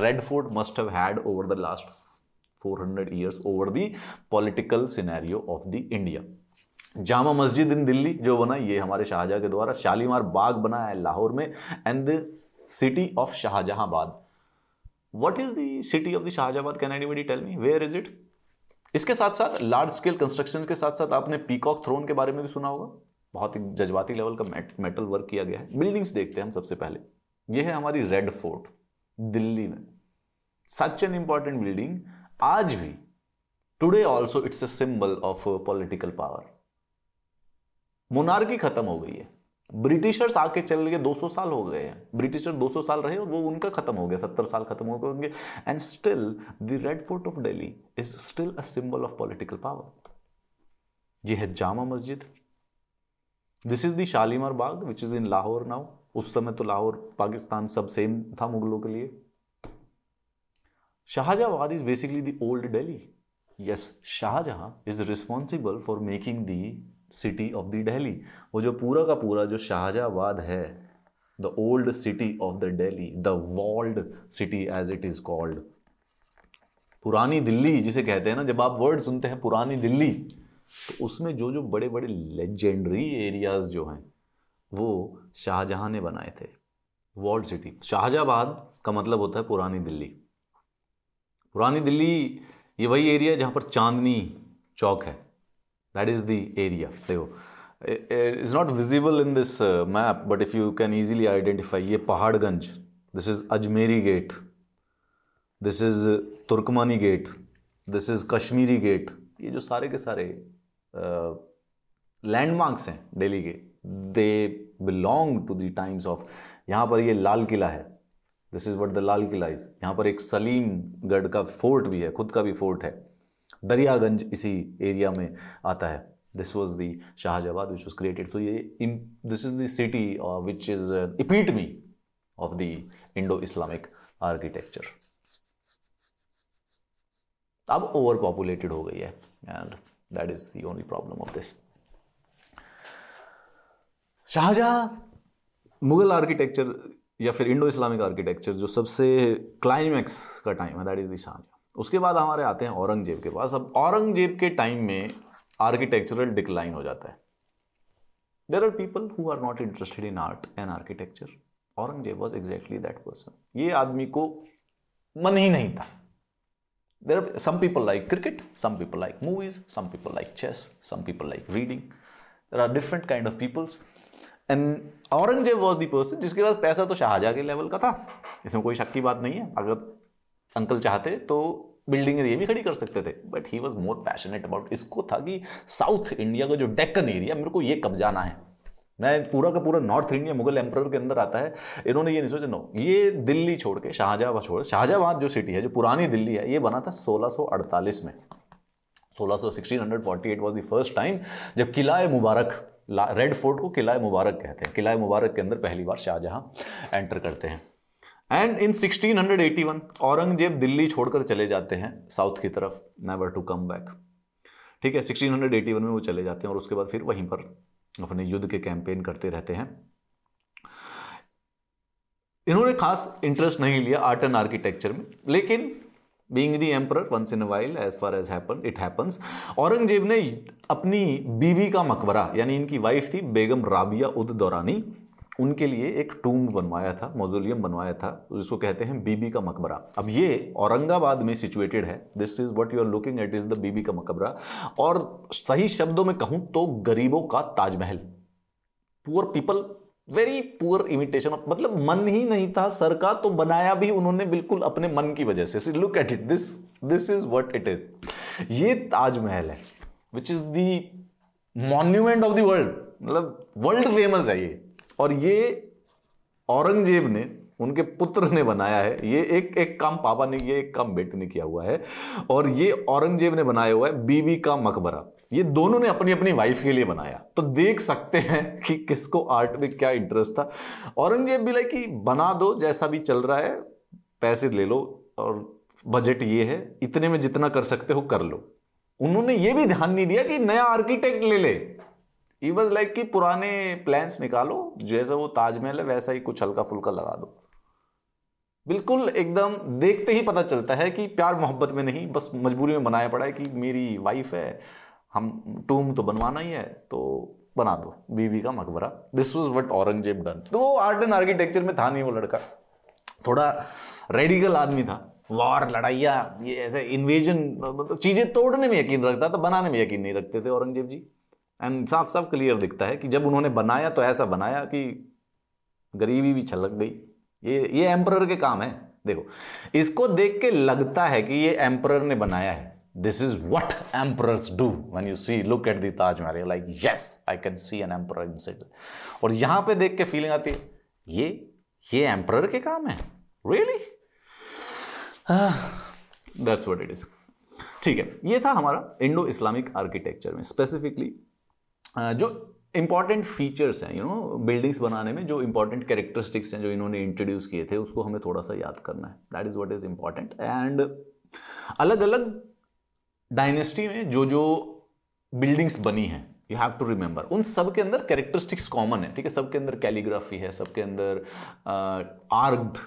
Speaker 1: red fort must have had over the last 400 years over the political scenario of the India Jama Masjid in Delhi जो बना ये हमारे शाहजहां के द्वारा शालीमार बाग बनाया है लाहौर में and the city of Shahjahanabad what is city of the Shahjahanabad can anybody tell me where is it इसके साथ साथ लार्ज स्केल कंस्ट्रक्शन के साथ साथ आपने पीकॉक थ्रोन के बारे में भी सुना होगा बहुत ही जज्बाती लेवल का मेटल वर्क किया गया है बिल्डिंग्स देखते हैं हम सबसे पहले यह है हमारी रेड फोर्ट दिल्ली में सच एन इंपॉर्टेंट बिल्डिंग आज भी today also it's a symbol of political power monarchy खत्म हो गई है ब्रिटिशर्स आके चल गए 200 साल हो गए हैं ब्रिटिशर 200 साल रहे और वो उनका खत्म हो गया 70 साल खत्म हो गए and still the red fort of Delhi is still a symbol of political power ये है Jama Masjid this is the Shalimar Bagh which is in Lahore now उस समय तो लाहौर पाकिस्तान सब सेम था मुगलों के लिए Shahjahanabad is basically the old Delhi yes Shahjahan is responsible for making the city of the Delhi वो जो पूरा का पूरा जो शाहजहाबाद है the old city of the Delhi the walled city as it is called पुरानी दिल्ली जिसे कहते हैं ना जब आप वर्ड सुनते हैं पुरानी दिल्ली तो उसमें जो जो बड़े बड़े लेजेंडरी एरियाज़ जो हैं वो शाहजहां ने बनाए थे वॉल्ड सिटी शाहजहाबाद का मतलब होता है पुरानी दिल्ली पुरानी दिल्ली ये वही एरिया है जहाँ पर चांदनी चौक है That is the area. देखो is not visible in this map but if you can easily identify ये Paharganj this is Ajmeri gate this is Turkmani gate this is Kashmiri gate ये जो सारे के सारे लैंडमार्क्स uh, हैं डेली के they belong to the times of यहाँ पर ये लाल किला है this is what the Lal Qila is यहाँ पर एक सलीमगढ़ का फोर्ट भी है खुद का भी फोर्ट है दरियागंज इसी एरिया में आता है this was the Shahjahanabad which was created so ये this is the city which is epitome of the Indo Islamic architecture अब ओवर पॉपुलेटेड हो गई है and that is the only problem of this Shahjahan Mughal architecture या फिर इंडो इस्लामिक आर्किटेक्चर जो सबसे क्लाइमैक्स का टाइम है दैट इज द उसके बाद हमारे आते हैं औरंगजेब के पास अब औरंगजेब के टाइम में आर्किटेक्चरल डिक्लाइन हो जाता है there are people who are not interested in art and architecture Aurangzeb was exactly that person ये आदमी को मन ही नहीं था there are some people like cricket some people like movies some people like chess some people like reading there are different kind of peoples and Aurangzeb was the person जिसके पास पैसा तो शाहजहाँ के लेवल का था इसमें कोई शक की बात नहीं है अगर अंकल चाहते तो बिल्डिंग ये भी खड़ी कर सकते थे but he was more passionate about इसको था कि साउथ इंडिया का जो डेक्कन एरिया मेरे को ये कब जाना है मैं पूरा का पूरा नॉर्थ इंडिया मुगल एम्पर के अंदर आता है इन्होंने ये नहीं सोचा नो ये दिल्ली छोड़ के शाहजहाबाद छोड़ शाहजहाबाद जो सिटी है जो पुरानी दिल्ली है ये बना था 1648 में 1648 वाज द फर्स्ट टाइम जब किला मुबारक रेड फोर्ट को किला मुबारक कहते हैं किला मुबारक के अंदर पहली बार शाहजहाँ एंटर करते हैं एंड इन 1681 औरंगजेब दिल्ली छोड़कर चले जाते हैं साउथ की तरफ नेवर टू कम बैक ठीक है 1681 में वो चले जाते हैं और उसके बाद फिर वहीं पर अपने युद्ध के कैंपेन करते रहते हैं इन्होंने खास इंटरेस्ट नहीं लिया आर्ट एंड आर्किटेक्चर में लेकिन being the emperor once in while as far as happen it happens Aurangzeb ने अपनी बीवी का मकबरा यानी इनकी वाइफ थी बेगम राबिया उद दौरानी उनके लिए एक टूम्ब बनवाया था मोजोलियम बनवाया था जिसको कहते हैं बीबी का मकबरा अब ये औरंगाबाद में सिचुएटेड है this is what you are looking at is the Bibi ka Maqbara और सही शब्दों में कहूं तो गरीबों का Taj Mahal poor people very poor imitation of मतलब मन ही नहीं था सर का तो बनाया भी उन्होंने बिल्कुल अपने मन की वजह से look at it this this is what it is ये ताजमहल है विच इज दॉन्यूमेंट मॉन्यूमेंट ऑफ द वर्ल्ड मतलब वर्ल्ड फेमस है ये और ये औरंगजेब ने उनके पुत्र ने बनाया है ये एक एक काम पापा ने किया एक काम बेटे ने किया हुआ है और ये औरंगजेब ने बनाया हुआ है बीबी का मकबरा ये दोनों ने अपनी अपनी वाइफ के लिए बनाया तो देख सकते हैं कि किसको आर्ट में क्या इंटरेस्ट था औरंगजेब भी लाइक कि बना दो जैसा भी चल रहा है पैसे ले लो और बजट ये है इतने में जितना कर सकते हो कर लो उन्होंने ये भी ध्यान नहीं दिया कि नया आर्किटेक्ट ले ले ही वॉज लाइक कि पुराने प्लान्स निकालो जैसा वो ताजमहल है वैसा ही कुछ हल्का फुल्का लगा दो बिल्कुल एकदम देखते ही पता चलता है कि प्यार मोहब्बत में नहीं बस मजबूरी में बनाया पड़ा है कि मेरी वाइफ है हम टूम तो बनवाना ही है तो बना दो Bibi ka Maqbara this was what Aurangzeb done तो वो आर्ट एंड आर्किटेक्चर में था नहीं वो लड़का थोड़ा रेडिकल आदमी था वॉर लड़ाइया ये ऐसे इन्वेजन चीज़ें तोड़ने में यकीन रखता था बनाने में यकीन नहीं रखते थे औरंगजेब जी एंड साफ साफ क्लियर दिखता है कि जब उन्होंने बनाया तो ऐसा बनाया कि गरीबी भी छलक गई ये ये एम्प्रर के काम है देखो इसको देख के लगता है कि ये एम्प्रर ने बनाया है this is what emperors do one you see look at Taj Mahal like yes I can see an emperor in set और यहां पर देख के फीलिंग आती है ये ये एम्प्रर के काम है really that's what it is ठीक है ये था हमारा इंडो इस्लामिक आर्किटेक्चर में स्पेसिफिकली जो इम्पॉर्टेंट फीचर्स हैं यू नो बिल्डिंग्स बनाने में जो इंपॉर्टेंट कैरेक्टरिस्टिक्स हैं जो इन्होंने इंट्रोड्यूस किए थे उसको हमें थोड़ा सा याद करना है that is what is important and अलग अलग डायनेस्टी में जो जो बिल्डिंग्स बनी हैं यू हैव टू रिमेंबर उन सब के अंदर कैरेक्टरिस्टिक्स कॉमन है ठीक है सबके अंदर कैलीग्राफी है सबके अंदर आर्ग्ड uh,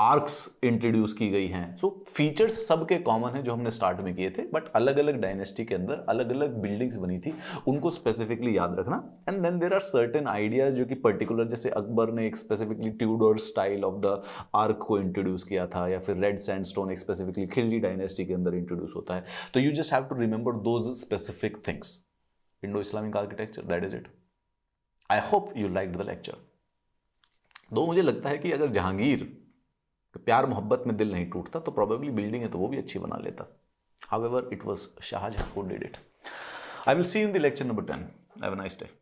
Speaker 1: आर्क्स इंट्रोड्यूस की गई हैं सो फीचर्स सबके कॉमन है जो हमने स्टार्ट में किए थे बट अलग अलग डायनेस्टी के अंदर अलग अलग बिल्डिंग्स बनी थी उनको स्पेसिफिकली याद रखना and then there are certain ideas जो कि पर्टिकुलर जैसे अकबर ने एक specifically Tudor style of the arch को इंट्रोड्यूस किया था या फिर रेड सैंड स्टोन एक स्पेसिफिकली खिलजी डायनेस्टी के अंदर इंट्रोड्यूस होता है तो you just have to remember those specific things Indo Islamic architecture that is it I hope you like the lecture दो मुझे लगता है कि अगर जहांगीर प्यार मोहब्बत में दिल नहीं टूटता तो प्रॉबेबली बिल्डिंग है तो वो भी अच्छी बना लेता however it was Shahjahan did it I will see in the lecture number ten have nice day